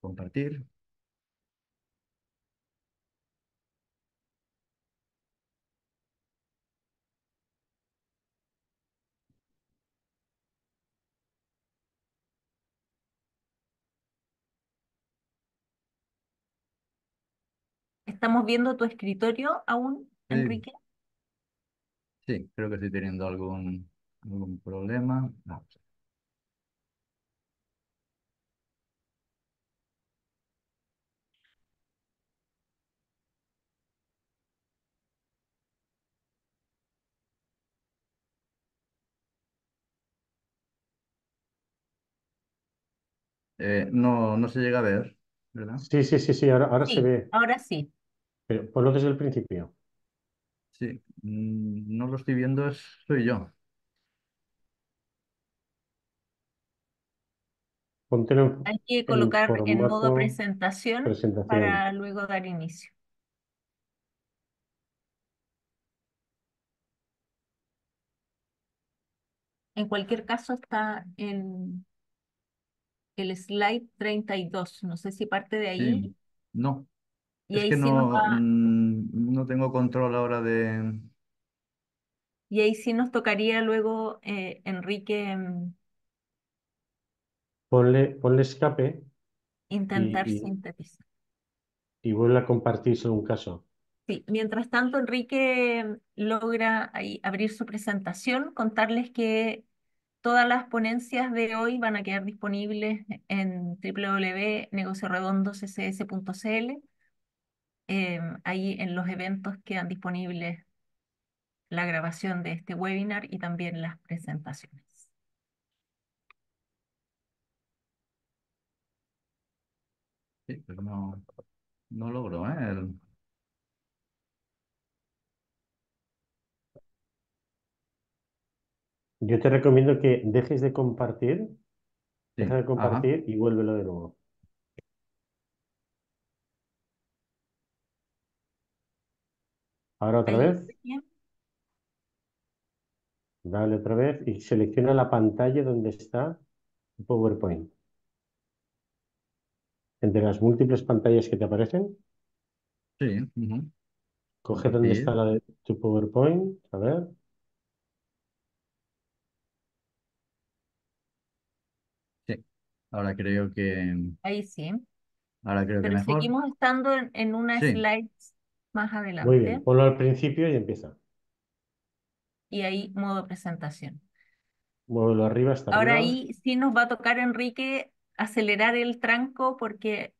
compartir. ¿Estamos viendo tu escritorio aún, Enrique? Sí, creo que estoy teniendo algún, algún problema. Ah, eh, no. no, se llega a ver, ¿verdad? Sí, sí, sí, sí, ahora, ahora se ve. ahora sí. Pero por pues, que es el principio. Sí, mm, no lo estoy viendo, soy yo. Hay que colocar en modo presentación para luego dar inicio. En cualquier caso, está en el slide 32. No sé si parte de ahí. no. Y no, mm, no tengo control ahora de... y ahí sí nos tocaría luego, eh, Enrique, mm, Ponle, escape intentar sintetizar. y vuelve a compartir un caso. Sí, mientras tanto, Enrique mm, logra ahí abrir su presentación, contarles que todas las ponencias de hoy van a quedar disponibles en www.negocioredondo.ccs.cl eh, ahí en los eventos quedan disponibles la grabación de este webinar y también las presentaciones. Sí, pero no, logro, ¿eh? Yo te recomiendo que dejes de compartir, de compartir y vuélvelo de nuevo. Ahora otra vez. Dale otra vez y selecciona la pantalla donde está PowerPoint. Entre las múltiples pantallas que te aparecen. Sí. Coge donde está la de tu PowerPoint. A ver. Sí. Ahora creo que. Ahí sí. Ahora creo que mejor. seguimos estando en, una slide más adelante. Muy bien, ponlo al principio y empieza. Y ahí modo presentación. Muévelo arriba hasta Ahora ahí sí nos va a tocar, Enrique, acelerar el tranco porque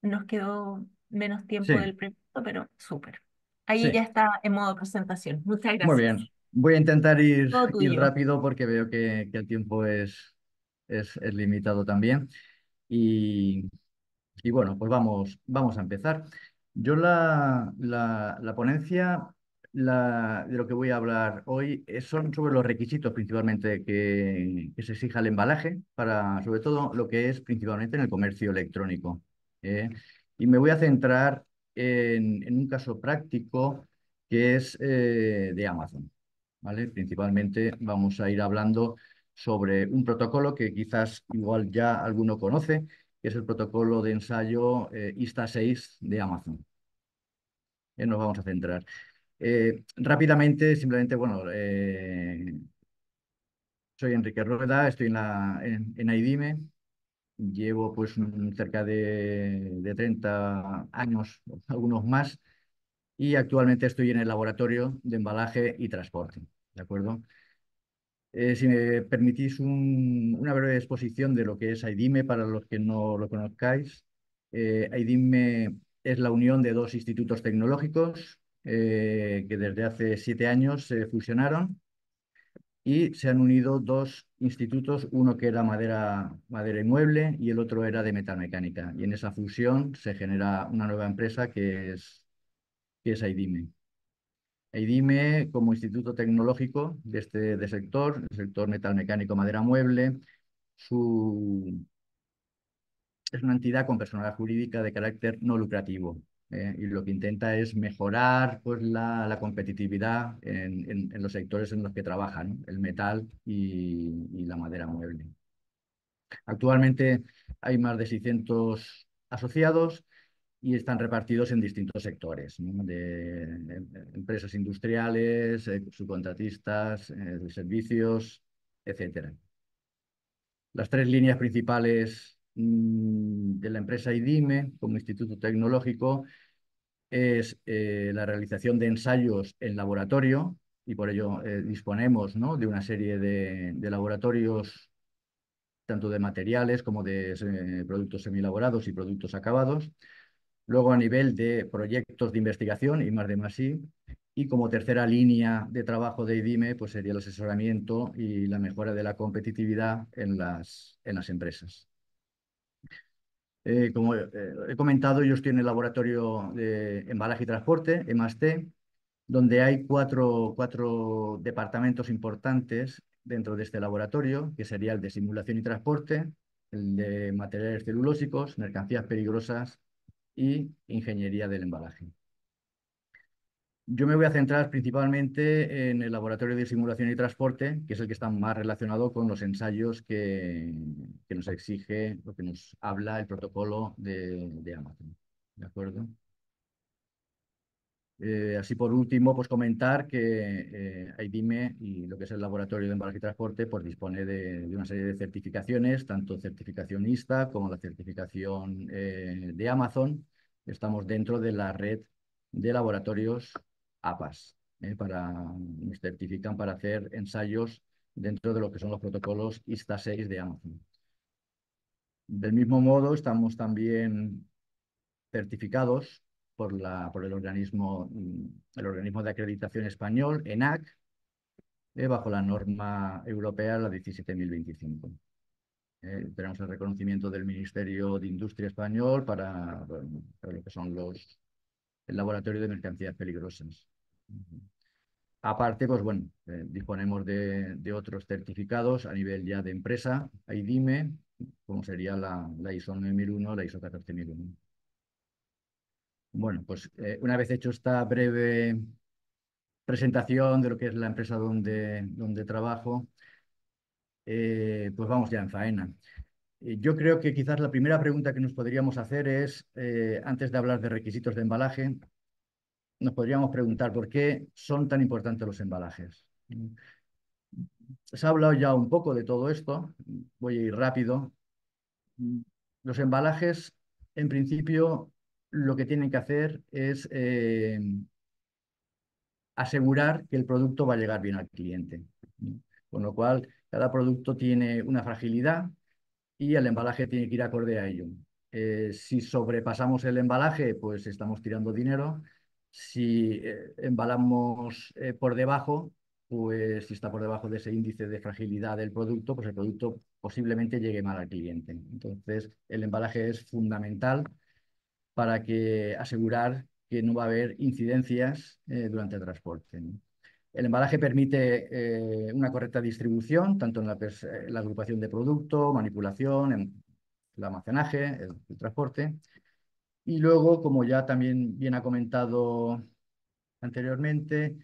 nos quedó menos tiempo del previsto, pero súper. Ahí ya está en modo presentación. Muchas gracias. Muy bien. Voy a intentar ir, ir rápido porque veo que, el tiempo es, es, limitado también. Y, y bueno, pues vamos, vamos a empezar. Yo la, ponencia de lo que voy a hablar hoy eh, son sobre los requisitos principalmente que, se exija el embalaje, para sobre todo lo que es principalmente en el comercio electrónico. ¿eh? y me voy a centrar en, un caso práctico que es eh, de Amazon. Principalmente vamos a ir hablando sobre un protocolo que quizás igual ya alguno conoce, que es el protocolo de ensayo eh, ISTA6 de Amazon. Eh, nos vamos a centrar. Eh, rápidamente, simplemente, bueno, soy Enrique Rueda, estoy en, la, en, AIDIME, llevo pues cerca de, de 30 años, algunos más, y actualmente estoy en el laboratorio de embalaje y transporte, ¿de acuerdo? Eh, si me permitís una breve exposición de lo que es AIDIME para los que no lo conozcáis. Eh, AIDIME es la unión de dos institutos tecnológicos eh, que desde hace siete años se fusionaron y se han unido dos institutos, uno que era madera, madera inmueble y el otro era de metalmecánica. Y en esa fusión se genera una nueva empresa que es, que es AIDIME dime como instituto tecnológico de este sector, el sector metal, mecánico, madera, mueble. Su, es una entidad con personalidad jurídica de carácter no lucrativo ¿eh? y lo que intenta es mejorar pues, la, competitividad en, los sectores en los que trabajan, el metal y, y la madera mueble. Actualmente hay más de 600 asociados y están repartidos en distintos sectores, de, empresas industriales, eh, subcontratistas, eh, de servicios, etc. Las tres líneas principales mm, de la empresa IDIME como instituto tecnológico es eh, la realización de ensayos en laboratorio y por ello disponemos de una serie de, laboratorios tanto de materiales como de productos semilaborados y productos acabados luego a nivel de proyectos de investigación y más de más y como tercera línea de trabajo de IDIME pues sería el asesoramiento y la mejora de la competitividad en las, en las empresas. Eh, como eh, he comentado, yo estoy en el laboratorio de embalaje y transporte, EMAST, donde hay cuatro, cuatro departamentos importantes dentro de este laboratorio, que sería el de simulación y transporte, el de materiales celulósicos, mercancías peligrosas y ingeniería del embalaje. Yo me voy a centrar principalmente en el laboratorio de simulación y transporte, que es el que está más relacionado con los ensayos que, nos exige, lo que nos habla el protocolo de, de Amazon. ¿De acuerdo? Eh, así por último, pues comentar que eh, AIDIME y lo que es el Laboratorio de Embalaje y Transporte pues dispone de, una serie de certificaciones, tanto certificación ISTA como la certificación eh, de Amazon. Estamos dentro de la red de laboratorios APAS. Eh, para, nos certifican para hacer ensayos dentro de lo que son los protocolos ISTA 6 de Amazon. Del mismo modo, estamos también certificados por, la, por el, organismo, mm, el organismo de acreditación español, ENAC, eh, bajo la norma europea, la 17.025. Eh, tenemos el reconocimiento del Ministerio de Industria Español para, bueno, lo que son los el laboratorio de mercancías peligrosas. Aparte, pues bueno, eh, disponemos de, de, otros certificados a nivel ya de empresa, dime como sería la, la ISO 9001, la ISO 14001. Bueno, pues eh, una vez hecho esta breve presentación de lo que es la empresa donde, donde trabajo, eh, pues vamos ya en faena. Eh, yo creo que quizás la primera pregunta que nos podríamos hacer es, antes de hablar de requisitos de embalaje, nos podríamos preguntar por qué son tan importantes los embalajes. Se ha hablado ya un poco de todo esto, voy a ir rápido. Los embalajes, en principio, lo que tienen que hacer es eh, asegurar que el producto va a llegar bien al cliente. Con lo cual, cada producto tiene una fragilidad y el embalaje tiene que ir acorde a ello. Eh, si sobrepasamos el embalaje, pues estamos tirando dinero. Si eh, embalamos por debajo, pues si está por debajo de ese índice de fragilidad del producto, pues el producto posiblemente llegue mal al cliente. Entonces, el embalaje es fundamental para que asegurar que no va a haber incidencias eh, durante el transporte. El embalaje permite eh, una correcta distribución, tanto en la, eh, agrupación de producto, manipulación, el almacenaje, el, transporte. Y luego, como ya también bien ha comentado anteriormente,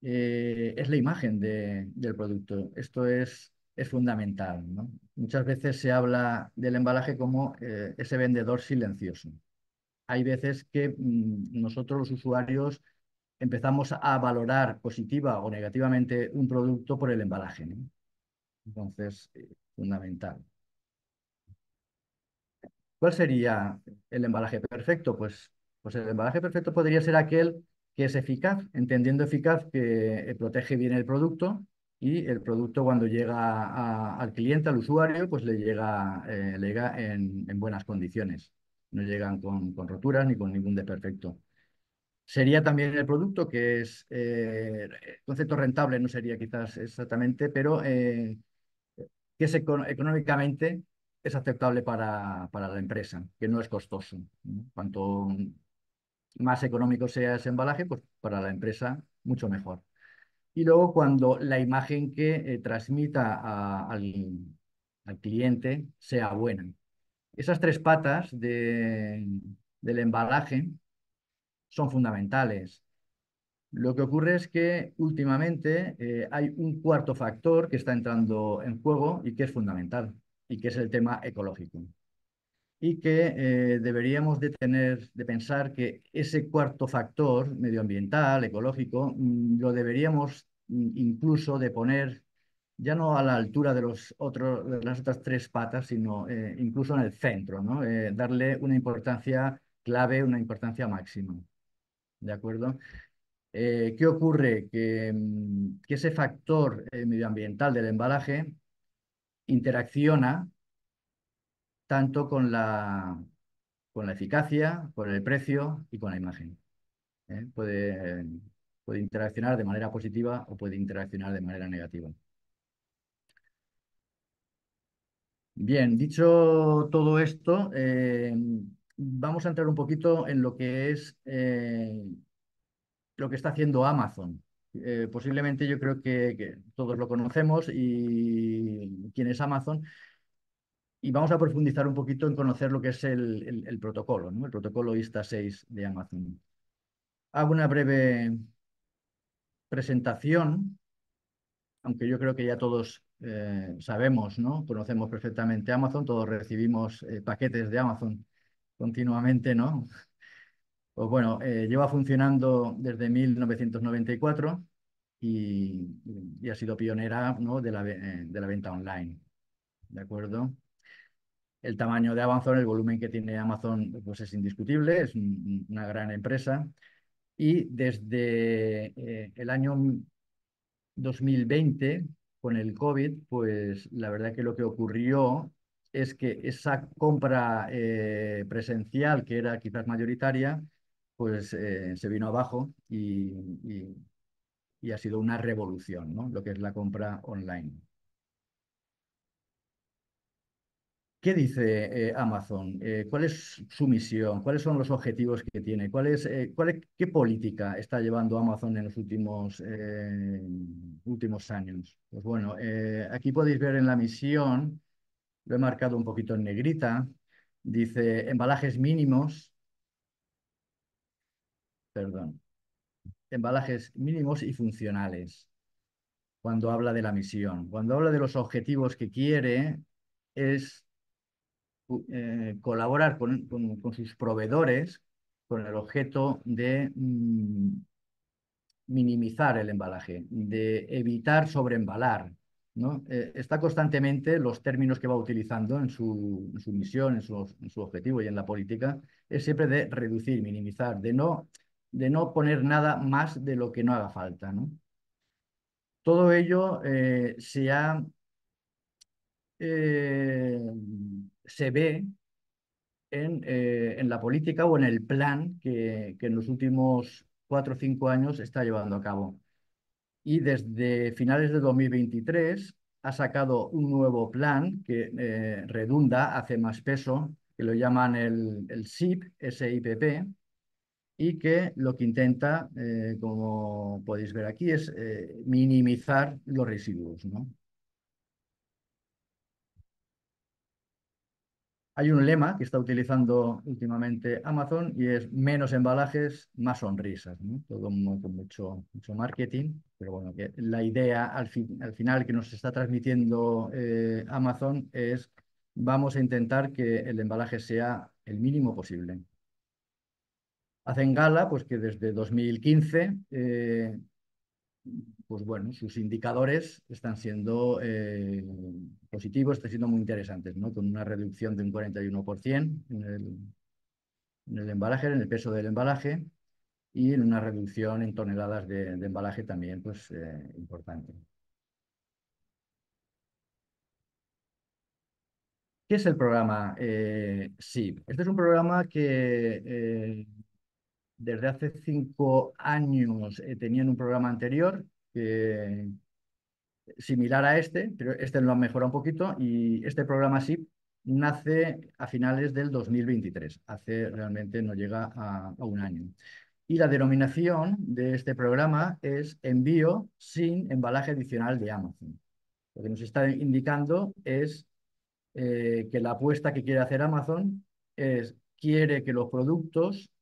es la imagen del producto. Esto es, fundamental. Muchas veces se habla del embalaje como ese vendedor silencioso hay veces que mm, nosotros los usuarios empezamos a valorar positiva o negativamente un producto por el embalaje. Entonces, eh, fundamental. ¿Cuál sería el embalaje perfecto? Pues, pues el embalaje perfecto podría ser aquel que es eficaz, entendiendo eficaz que protege bien el producto y el producto cuando llega al cliente, al usuario, pues le llega, eh, llega en buenas condiciones no llegan con, con roturas ni con ningún desperfecto. Sería también el producto, que es eh, concepto rentable, no sería quizás exactamente, pero eh, que es económicamente es aceptable para, la empresa, que no es costoso. Cuanto más económico sea ese embalaje, pues para la empresa mucho mejor. Y luego cuando la imagen que eh, transmita al, al cliente sea buena. Esas tres patas del embalaje son fundamentales. Lo que ocurre es que últimamente eh, hay un cuarto factor que está entrando en juego y que es fundamental, y que es el tema ecológico. Y que eh, deberíamos de, tener, de pensar que ese cuarto factor medioambiental, ecológico, mm, lo deberíamos mm, incluso de poner ya no a la altura de, las otras tres patas, sino eh, incluso en el centro, eh, darle una importancia clave, una importancia máxima. ¿De acuerdo? Eh, ¿Qué ocurre? Que, mm, ese factor medioambiental del embalaje interacciona tanto con la, con la eficacia, con el precio y con la imagen. Puede, puede interaccionar de manera positiva o puede interaccionar de manera negativa. Bien, dicho todo esto, eh, vamos a entrar un poquito en lo que es eh, lo que está haciendo Amazon. Eh, posiblemente yo creo que, todos lo conocemos y quién es Amazon. Y vamos a profundizar un poquito en conocer lo que es el, protocolo, el protocolo ISTA 6 de Amazon. Hago una breve presentación, aunque yo creo que ya todos eh, sabemos, ¿no? Conocemos perfectamente Amazon, todos recibimos eh, paquetes de Amazon continuamente, ¿no? Pues bueno, eh, lleva funcionando desde 1994 y, ha sido pionera ¿no? de, la, venta online, ¿de acuerdo? El tamaño de Amazon, el volumen que tiene Amazon, pues es indiscutible, es una gran empresa. Y desde el año 2020 con el COVID, pues la verdad que lo que ocurrió es que esa compra eh, presencial, que era quizás mayoritaria, pues eh, se vino abajo y, y, ha sido una revolución, ¿no? Lo que es la compra online. ¿Qué dice eh, Amazon? Eh, ¿Cuál es su misión? ¿Cuáles son los objetivos que tiene? cuál eh, ¿Qué política está llevando Amazon en los últimos, últimos años? Pues bueno, aquí podéis ver en la misión, lo he marcado un poquito en negrita, dice embalajes mínimos, perdón, embalajes mínimos y funcionales cuando habla de la misión. Cuando habla de los objetivos que quiere, es eh, colaborar con, sus proveedores con el objeto de mm, minimizar el embalaje, de evitar sobreembalar. ¿no? Eh, está constantemente los términos que va utilizando en su, misión, en su, objetivo y en la política, es siempre de reducir, minimizar, de no, de no poner nada más de lo que no haga falta. Todo ello eh, se ha se ve eh, en, la política o en el plan que, en los últimos cuatro o cinco años está llevando a cabo. Y desde finales de 2023 ha sacado un nuevo plan que eh, redunda, hace más peso, que lo llaman el, el SIP, SIPP, y que lo que intenta, eh, como podéis ver aquí, es minimizar los residuos. ¿no? Hay un lema que está utilizando últimamente Amazon y es menos embalajes, más sonrisas. Todo mucho, mucho marketing, pero bueno, la idea al, final que nos está transmitiendo eh, Amazon es vamos a intentar que el embalaje sea el mínimo posible. Hacen gala pues, que desde 2015 pues bueno, sus indicadores están siendo eh, positivos, están siendo muy interesantes, ¿no? Con una reducción de un 41% en el, embalaje, en el peso del embalaje y en una reducción en toneladas de, embalaje también pues, eh, importante. ¿Qué es el programa eh, este es un programa que eh, desde hace cinco años eh, tenían un programa anterior que, similar a este, pero este lo han mejorado un poquito y este programa SIP nace a finales del 2023, hace realmente no llega a, un año. Y la denominación de este programa es envío sin embalaje adicional de Amazon. Lo que nos está indicando es eh, que la apuesta que quiere hacer Amazon es quiere que los productos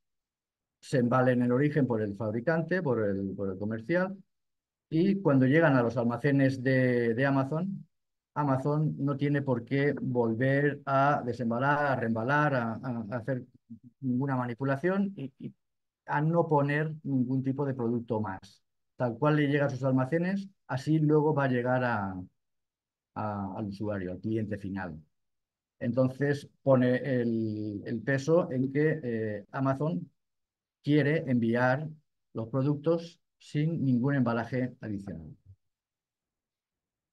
se embalen en el origen por el fabricante, por el, comercial, y cuando llegan a los almacenes de, Amazon, Amazon no tiene por qué volver a desembalar, a reembalar, a, hacer ninguna manipulación y, a no poner ningún tipo de producto más. Tal cual le llega a sus almacenes, así luego va a llegar al usuario, al cliente final. Entonces pone el, peso en que eh, Amazon quiere enviar los productos sin ningún embalaje adicional.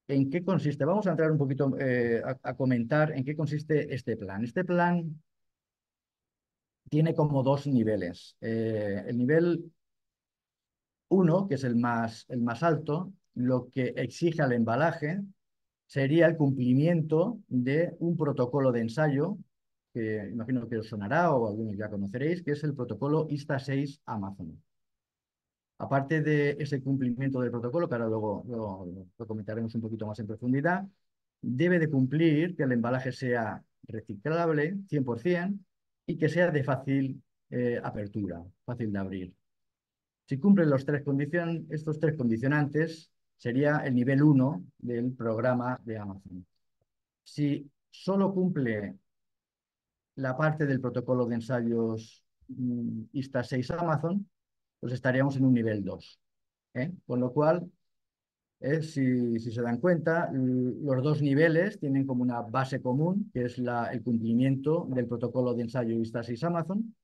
¿En qué consiste? Vamos a entrar un poquito eh, a, comentar en qué consiste este plan. Este plan tiene como dos niveles. Eh, el nivel uno, que es el más, el más alto, lo que exige al embalaje sería el cumplimiento de un protocolo de ensayo que imagino que os sonará o algunos ya conoceréis, que es el protocolo ISTA6 Amazon. Aparte de ese cumplimiento del protocolo, que ahora luego lo, comentaremos un poquito más en profundidad, debe de cumplir que el embalaje sea reciclable 100% y que sea de fácil eh, apertura, fácil de abrir. Si cumple los tres estos tres condicionantes, sería el nivel 1 del programa de Amazon. Si solo cumple la parte del protocolo de ensayos mm, ISTA 6 Amazon, pues estaríamos en un nivel 2. ¿eh? Con lo cual, eh, si, se dan cuenta, los dos niveles tienen como una base común, que es el cumplimiento del protocolo de ensayo ISTA 6 Amazon,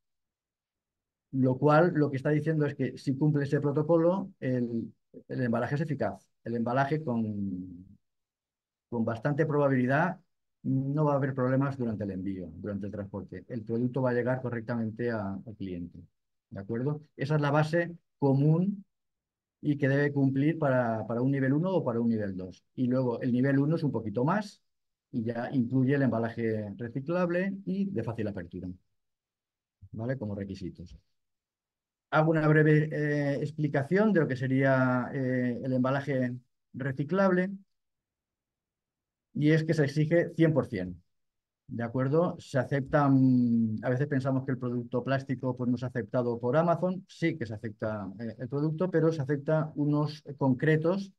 lo cual lo que está diciendo es que si cumple ese protocolo, el, el embalaje es eficaz. El embalaje con, con bastante probabilidad no va a haber problemas durante el envío, durante el transporte. El producto va a llegar correctamente a, al cliente. ¿De acuerdo? Esa es la base común y que debe cumplir para, un nivel 1 o para un nivel 2. Y luego el nivel 1 es un poquito más y ya incluye el embalaje reciclable y de fácil apertura. ¿Vale? Como requisitos. Hago una breve eh, explicación de lo que sería eh, el embalaje reciclable y es que se exige 100%. ¿De acuerdo? Se aceptan, mm, a veces pensamos que el producto plástico pues, no es aceptado por Amazon, sí que se acepta eh, el producto, pero se acepta unos concretos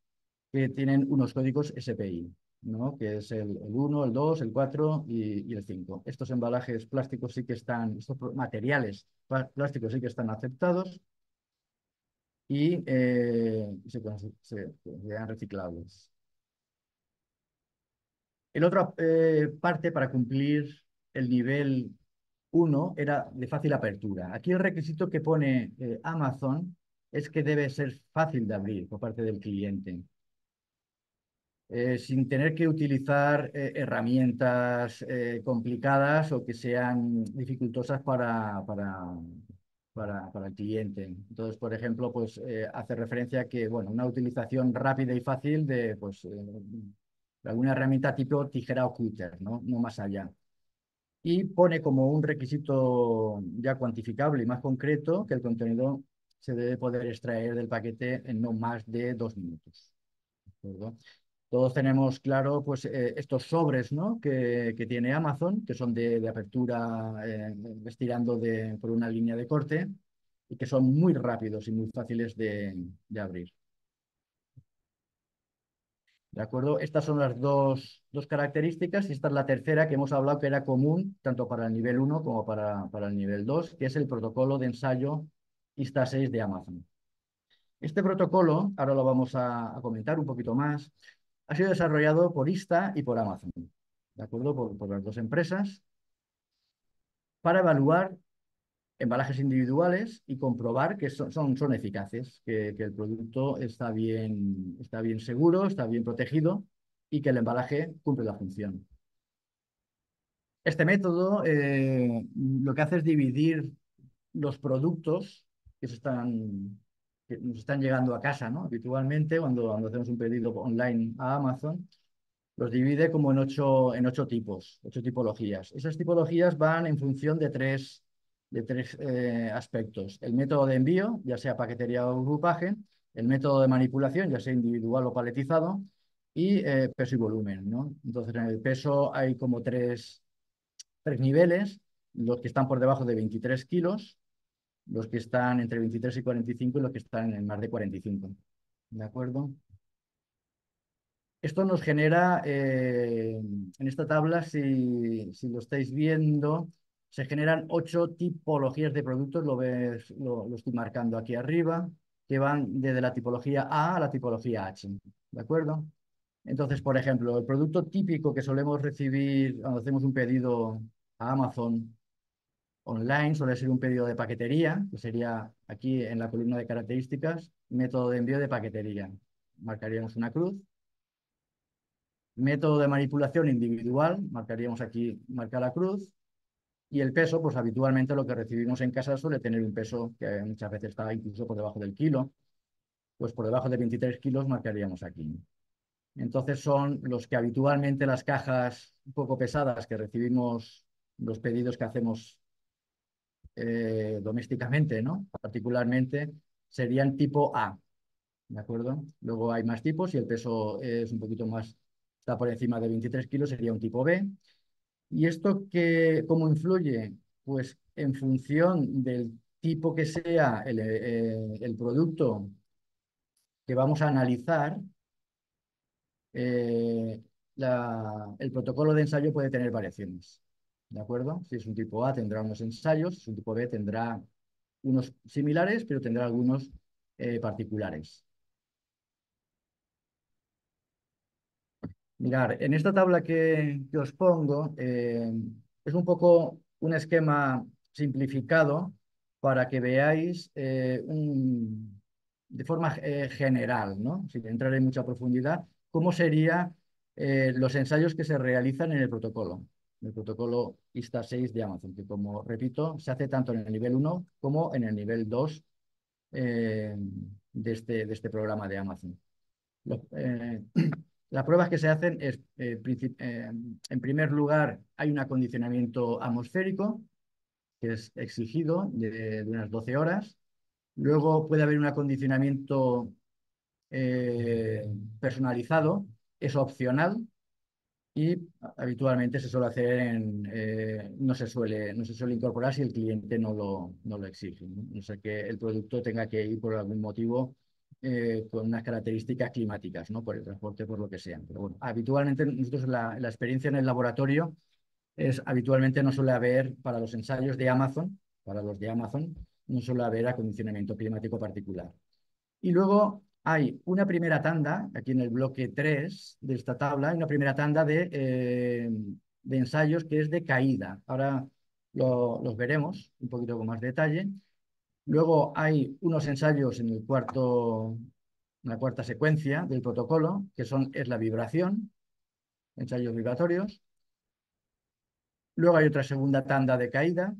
que tienen unos códigos SPI, ¿no? que es el, 1, el 2, el 4 y, el 5. Estos embalajes plásticos sí que están, estos materiales plásticos sí que están aceptados y eh, se, se, reciclables. El otra eh, parte para cumplir el nivel 1 era de fácil apertura. Aquí el requisito que pone eh, Amazon es que debe ser fácil de abrir por parte del cliente. Eh, sin tener que utilizar herramientas complicadas o que sean dificultosas para, para, para, el cliente. Entonces, por ejemplo, pues, hace referencia a que bueno, una utilización rápida y fácil de pues, alguna herramienta tipo tijera o twitter ¿no? más allá. Y pone como un requisito ya cuantificable y más concreto que el contenido se debe poder extraer del paquete en no más de dos minutos. Todos tenemos claro pues, eh, estos sobres ¿no? que, que, tiene Amazon, que son de, apertura eh, estirando por una línea de corte y que son muy rápidos y muy fáciles de abrir. ¿De acuerdo? Estas son las dos, características y esta es la tercera que hemos hablado que era común tanto para el nivel 1 como para, para el nivel 2, que es el protocolo de ensayo ISTA6 de Amazon. Este protocolo, ahora lo vamos a, comentar un poquito más, ha sido desarrollado por ISTA y por Amazon, ¿de acuerdo? Por, por las dos empresas, para evaluar embalajes individuales y comprobar que son, son, eficaces, que, el producto está bien, está bien seguro, está bien protegido y que el embalaje cumple la función. Este método eh, lo que hace es dividir los productos que, se están, que nos están llegando a casa, ¿no? Habitualmente cuando, cuando hacemos un pedido online a Amazon, los divide como en ocho, en ocho tipos, ocho tipologías. Esas tipologías van en función de tres de tres eh, aspectos. El método de envío, ya sea paquetería o grupaje, el método de manipulación, ya sea individual o paletizado, y eh, peso y volumen. ¿no? Entonces, en el peso hay como tres, niveles, los que están por debajo de 23 kilos, los que están entre 23 y 45 y los que están en más de 45. ¿De acuerdo? Esto nos genera, eh, en esta tabla, si, si, lo estáis viendo, se generan ocho tipologías de productos, lo, ves, lo, estoy marcando aquí arriba, que van desde la tipología A a la tipología H. ¿De acuerdo? Entonces, por ejemplo, el producto típico que solemos recibir cuando hacemos un pedido a Amazon online suele ser un pedido de paquetería, que sería aquí en la columna de características, método de envío de paquetería. Marcaríamos una cruz. Método de manipulación individual, marcaríamos aquí, marca la cruz. Y el peso, pues habitualmente lo que recibimos en casa suele tener un peso que muchas veces está incluso por debajo del kilo, pues por debajo de 23 kilos marcaríamos aquí. Entonces son los que habitualmente las cajas un poco pesadas que recibimos, los pedidos que hacemos eh, domésticamente, ¿no? Particularmente, serían tipo A, ¿de acuerdo? Luego hay más tipos y el peso es un poquito más, está por encima de 23 kilos, sería un tipo B. ¿Y esto que, cómo influye? Pues en función del tipo que sea el, eh, producto que vamos a analizar, eh, el protocolo de ensayo puede tener variaciones. ¿De acuerdo? Si es un tipo A tendrá unos ensayos, si es un tipo B tendrá unos similares, pero tendrá algunos eh, particulares. Mirar, en esta tabla que, os pongo eh, es un poco un esquema simplificado para que veáis eh, de forma eh, general, sin entrar en mucha profundidad, cómo serían los ensayos que se realizan en el protocolo, el protocolo ISTA 6 de Amazon, que como repito, se hace tanto en el nivel 1 como en el nivel 2 de, este, de este programa de Amazon. Las pruebas que se hacen es, eh, eh, en primer lugar, hay un acondicionamiento atmosférico que es exigido de, unas 12 horas. Luego puede haber un acondicionamiento eh, personalizado, es opcional y habitualmente se suele hacer en, no, se suele, no se suele incorporar si el cliente no lo, no lo exige, no sé que el producto tenga que ir por algún motivo eh, con unas características climáticas, ¿no? por el transporte, por lo que sea. Pero bueno, habitualmente nosotros la, experiencia en el laboratorio es habitualmente no suele haber para los ensayos de Amazon, para los de Amazon, no suele haber acondicionamiento climático particular. Y luego hay una primera tanda, aquí en el bloque 3 de esta tabla, hay una primera tanda de, eh, de ensayos que es de caída. Ahora los veremos un poquito con más detalle. Luego hay unos ensayos en, la cuarta secuencia del protocolo, que son, es la vibración, ensayos vibratorios. Luego hay otra segunda tanda de caída.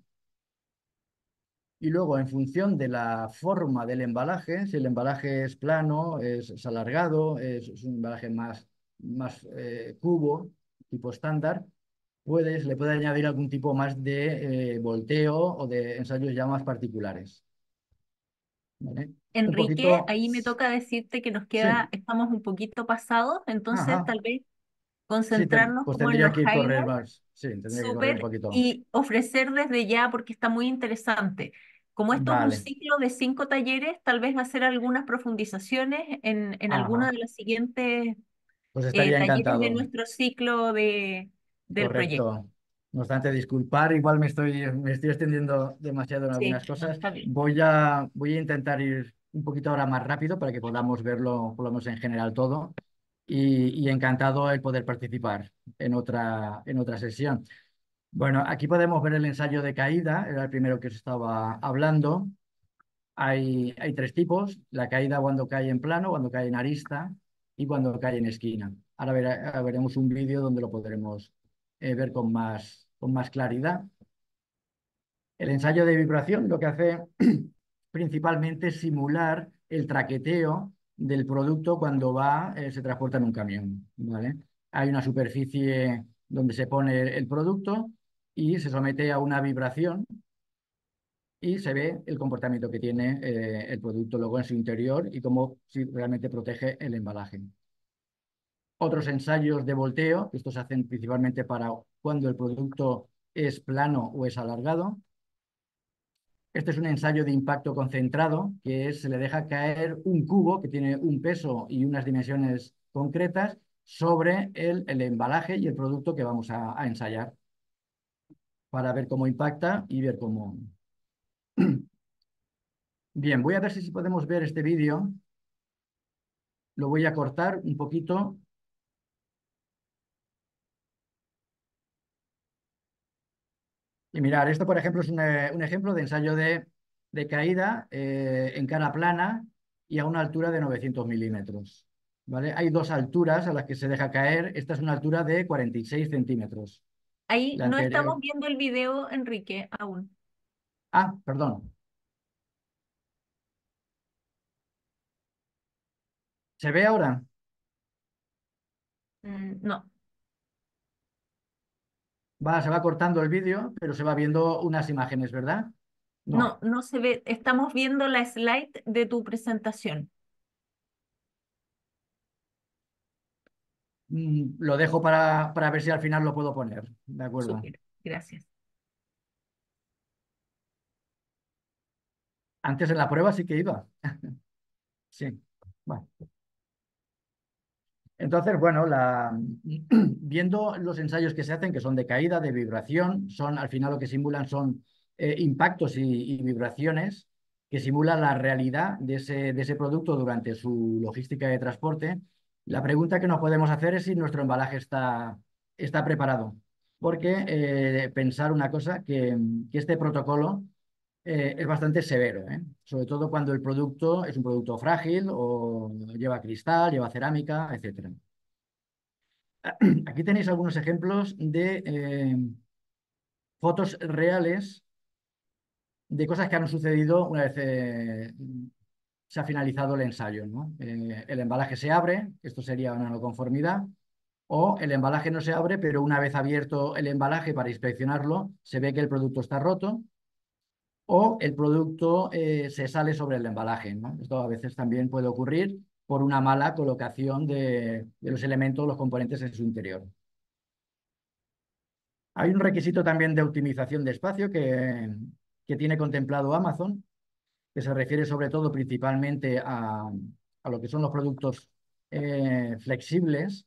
Y luego, en función de la forma del embalaje, si el embalaje es plano, es, alargado, es, un embalaje más, más eh, cubo, tipo estándar, puedes, le puede añadir algún tipo más de eh, volteo o de ensayos ya más particulares. Enrique, ahí me toca decirte que nos queda, estamos un poquito pasados, entonces tal vez concentrarnos pues como en los y ofrecer desde ya porque está muy interesante. Como esto es un ciclo de cinco talleres, tal vez hacer algunas profundizaciones en, en alguna de las siguientes pues eh, talleres de nuestro ciclo de, del proyecto. No obstante, disculpar, igual me estoy, me estoy extendiendo demasiado en algunas cosas. Voy a, voy a intentar ir un poquito ahora más rápido para que podamos verlo, podamos en general todo. Y, encantado el poder participar en otra, en otra sesión. Bueno, aquí podemos ver el ensayo de caída, era el primero que os estaba hablando. Hay, hay tres tipos, la caída cuando cae en plano, cuando cae en arista y cuando cae en esquina. Ahora veremos un vídeo donde lo podremos eh, ver con más, con más claridad. El ensayo de vibración lo que hace <clears throat> principalmente es simular el traqueteo del producto cuando va, eh, se transporta en un camión. ¿vale? Hay una superficie donde se pone el producto y se somete a una vibración y se ve el comportamiento que tiene eh, el producto luego en su interior y cómo si realmente protege el embalaje otros ensayos de volteo, que estos se hacen principalmente para cuando el producto es plano o es alargado. Este es un ensayo de impacto concentrado, que es, se le deja caer un cubo que tiene un peso y unas dimensiones concretas sobre el, embalaje y el producto que vamos a, a ensayar para ver cómo impacta y ver cómo... <clears throat> Bien, voy a ver si podemos ver este vídeo. Lo voy a cortar un poquito mirar, esto por ejemplo es un, eh, ejemplo de ensayo de, caída eh, en cara plana y a una altura de 900 milímetros. ¿vale? Hay dos alturas a las que se deja caer. Esta es una altura de 46 centímetros. Ahí no estamos viendo el video, Enrique, aún. Ah, perdón. ¿Se ve ahora? Mm, no se va cortando el vídeo, pero se va viendo unas imágenes, ¿verdad? No. no, se ve. Estamos viendo la slide de tu presentación. Mm, lo dejo para, para, ver si al final lo puedo poner. De acuerdo. gracias. Antes en la prueba sí que iba. <laughs> sí. Bueno. Entonces, bueno, <clears throat> viendo los ensayos que se hacen, que son de caída, de vibración, son al final lo que simulan son eh, impactos y, vibraciones que simulan la realidad de ese, producto durante su logística de transporte. La pregunta que nos podemos hacer es si nuestro embalaje está, preparado, porque eh, pensar una cosa, que este protocolo eh, es bastante severo, ¿eh? sobre todo cuando el producto es un producto frágil o lleva cristal, lleva cerámica, etc. Aquí tenéis algunos ejemplos de eh, fotos reales de cosas que han sucedido una vez se ha finalizado el ensayo. el embalaje se abre, esto sería una no conformidad, o el embalaje no se abre, pero una vez abierto el embalaje para inspeccionarlo, se ve que el producto está roto o el producto eh, se sale sobre el embalaje. Esto a veces también puede ocurrir por una mala colocación de, los elementos, los componentes en su interior. Hay un requisito también de optimización de espacio que, tiene contemplado Amazon, que se refiere sobre todo principalmente a, lo que son los productos eh, flexibles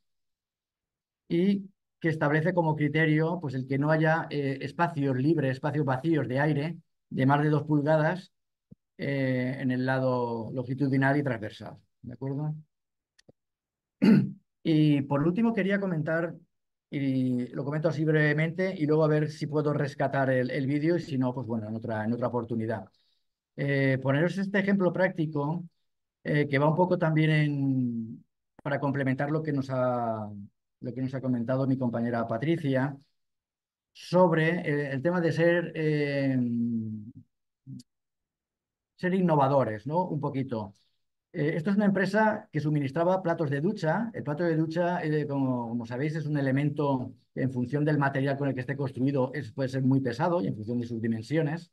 y que establece como criterio pues, el que no haya eh, espacios libres, espacios vacíos de aire de más de dos pulgadas eh, en el lado longitudinal y transversal. ¿De acuerdo? <clears throat> Y por último quería comentar, y lo comento así brevemente, y luego a ver si puedo rescatar el, vídeo y si no, pues bueno, en otra, en otra oportunidad. Eh, poneros este ejemplo práctico eh, que va un poco también en, para complementar lo que, nos ha, lo que nos ha comentado mi compañera Patricia sobre eh, el, tema de ser, eh, ser innovadores, ¿no? Un poquito. Eh, esto es una empresa que suministraba platos de ducha. El plato de ducha, como, sabéis, es un elemento en función del material con el que esté construido puede ser muy pesado y en función de sus dimensiones.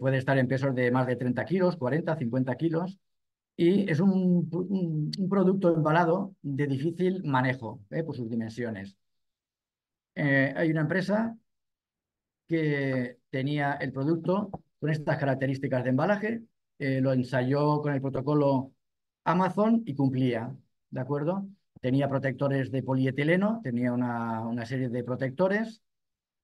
puede estar en pesos de más de 30 kilos, 40, 50 kilos y es un, producto embalado de difícil manejo por sus dimensiones. Eh, hay una empresa que tenía el producto con estas características de embalaje, eh, lo ensayó con el protocolo Amazon y cumplía, ¿de acuerdo? Tenía protectores de polietileno, tenía una, serie de protectores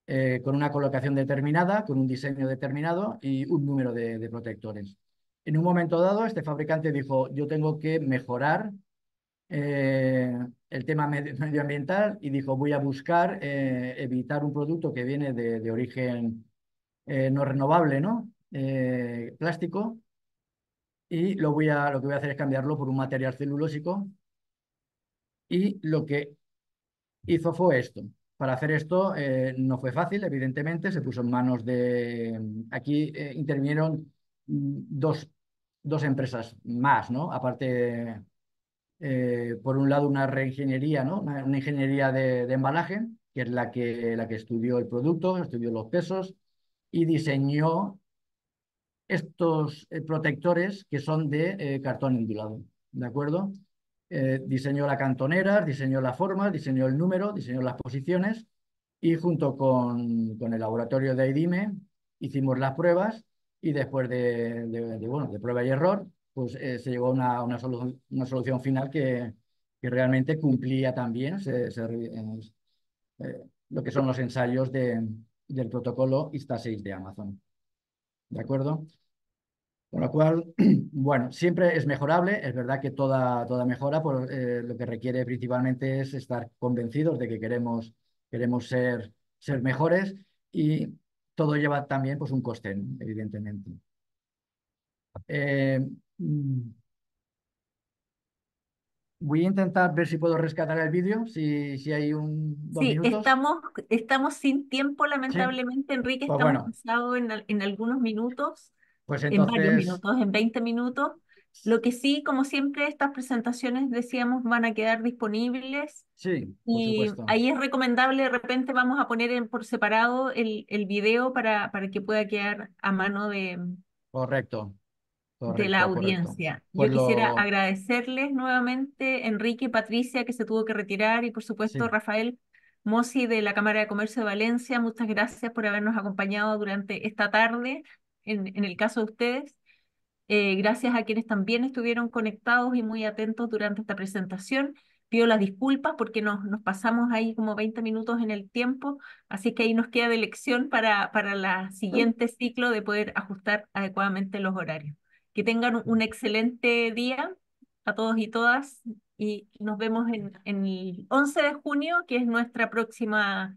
eh, con una colocación determinada, con un diseño determinado y un número de protectores. En un momento dado, este fabricante dijo, yo tengo que mejorar eh, el tema medioambiental y dijo voy a buscar eh, evitar un producto que viene de, origen eh, no renovable, ¿no? plástico. Y lo, voy a, lo que voy a hacer es cambiarlo por un material celulósico. Y lo que hizo fue esto. Para hacer esto no fue fácil, evidentemente, se puso en manos de... Aquí intervinieron mm, dos, dos empresas más, ¿no? Aparte eh, por un lado, una reingeniería, ¿no? una, ingeniería de, embalaje, que es la que, la que estudió el producto, estudió los pesos y diseñó estos eh, protectores que son de eh, cartón indulado ¿de acuerdo? diseñó la cantonera, diseñó la forma, diseñó el número, diseñó las posiciones y junto con, el laboratorio de IDIME hicimos las pruebas y después bueno, de prueba y error pues eh, se llegó a una, una, solución final que, realmente cumplía también eh, eh, lo que son los ensayos del protocolo ISTA6 de Amazon. ¿De acuerdo? Con lo cual, <clears throat> bueno, siempre es mejorable, es verdad que toda, toda mejora por, lo que requiere principalmente es estar convencidos de que queremos, queremos ser, ser mejores y todo lleva también pues, un coste, evidentemente. Mm. Voy a intentar ver si puedo rescatar el vídeo, si, si hay un Sí, estamos, estamos sin tiempo, lamentablemente, Enrique, pues estamos en, algunos minutos, pues en varios minutos, en 20 minutos. Lo que sí, como siempre, estas presentaciones, decíamos, van a quedar disponibles. Sí, Y ahí es recomendable, de repente vamos a poner por separado el, el video para, para que pueda quedar a mano de... Correcto de la audiencia. Yo pues quisiera agradecerles nuevamente, Enrique, y Patricia, que se tuvo que retirar, y por supuesto, Rafael Mossi de la Cámara de Comercio de Valencia. Muchas gracias por habernos acompañado durante esta tarde, en, el caso de ustedes. Eh, gracias a quienes también estuvieron conectados y muy atentos durante esta presentación. Pido las disculpas porque nos, nos pasamos ahí como 20 minutos en el tiempo, así que ahí nos queda de lección para, para el siguiente ciclo de poder ajustar adecuadamente los horarios. Que tengan un excelente día a todos y todas y nos vemos en, el 11 de junio, que es nuestra próxima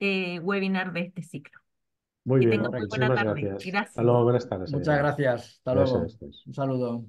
eh, webinar de este ciclo. Muy bien, Muchas Gracias. Hasta luego, buenas tardes. Muchas gracias. Hasta luego. Un saludo.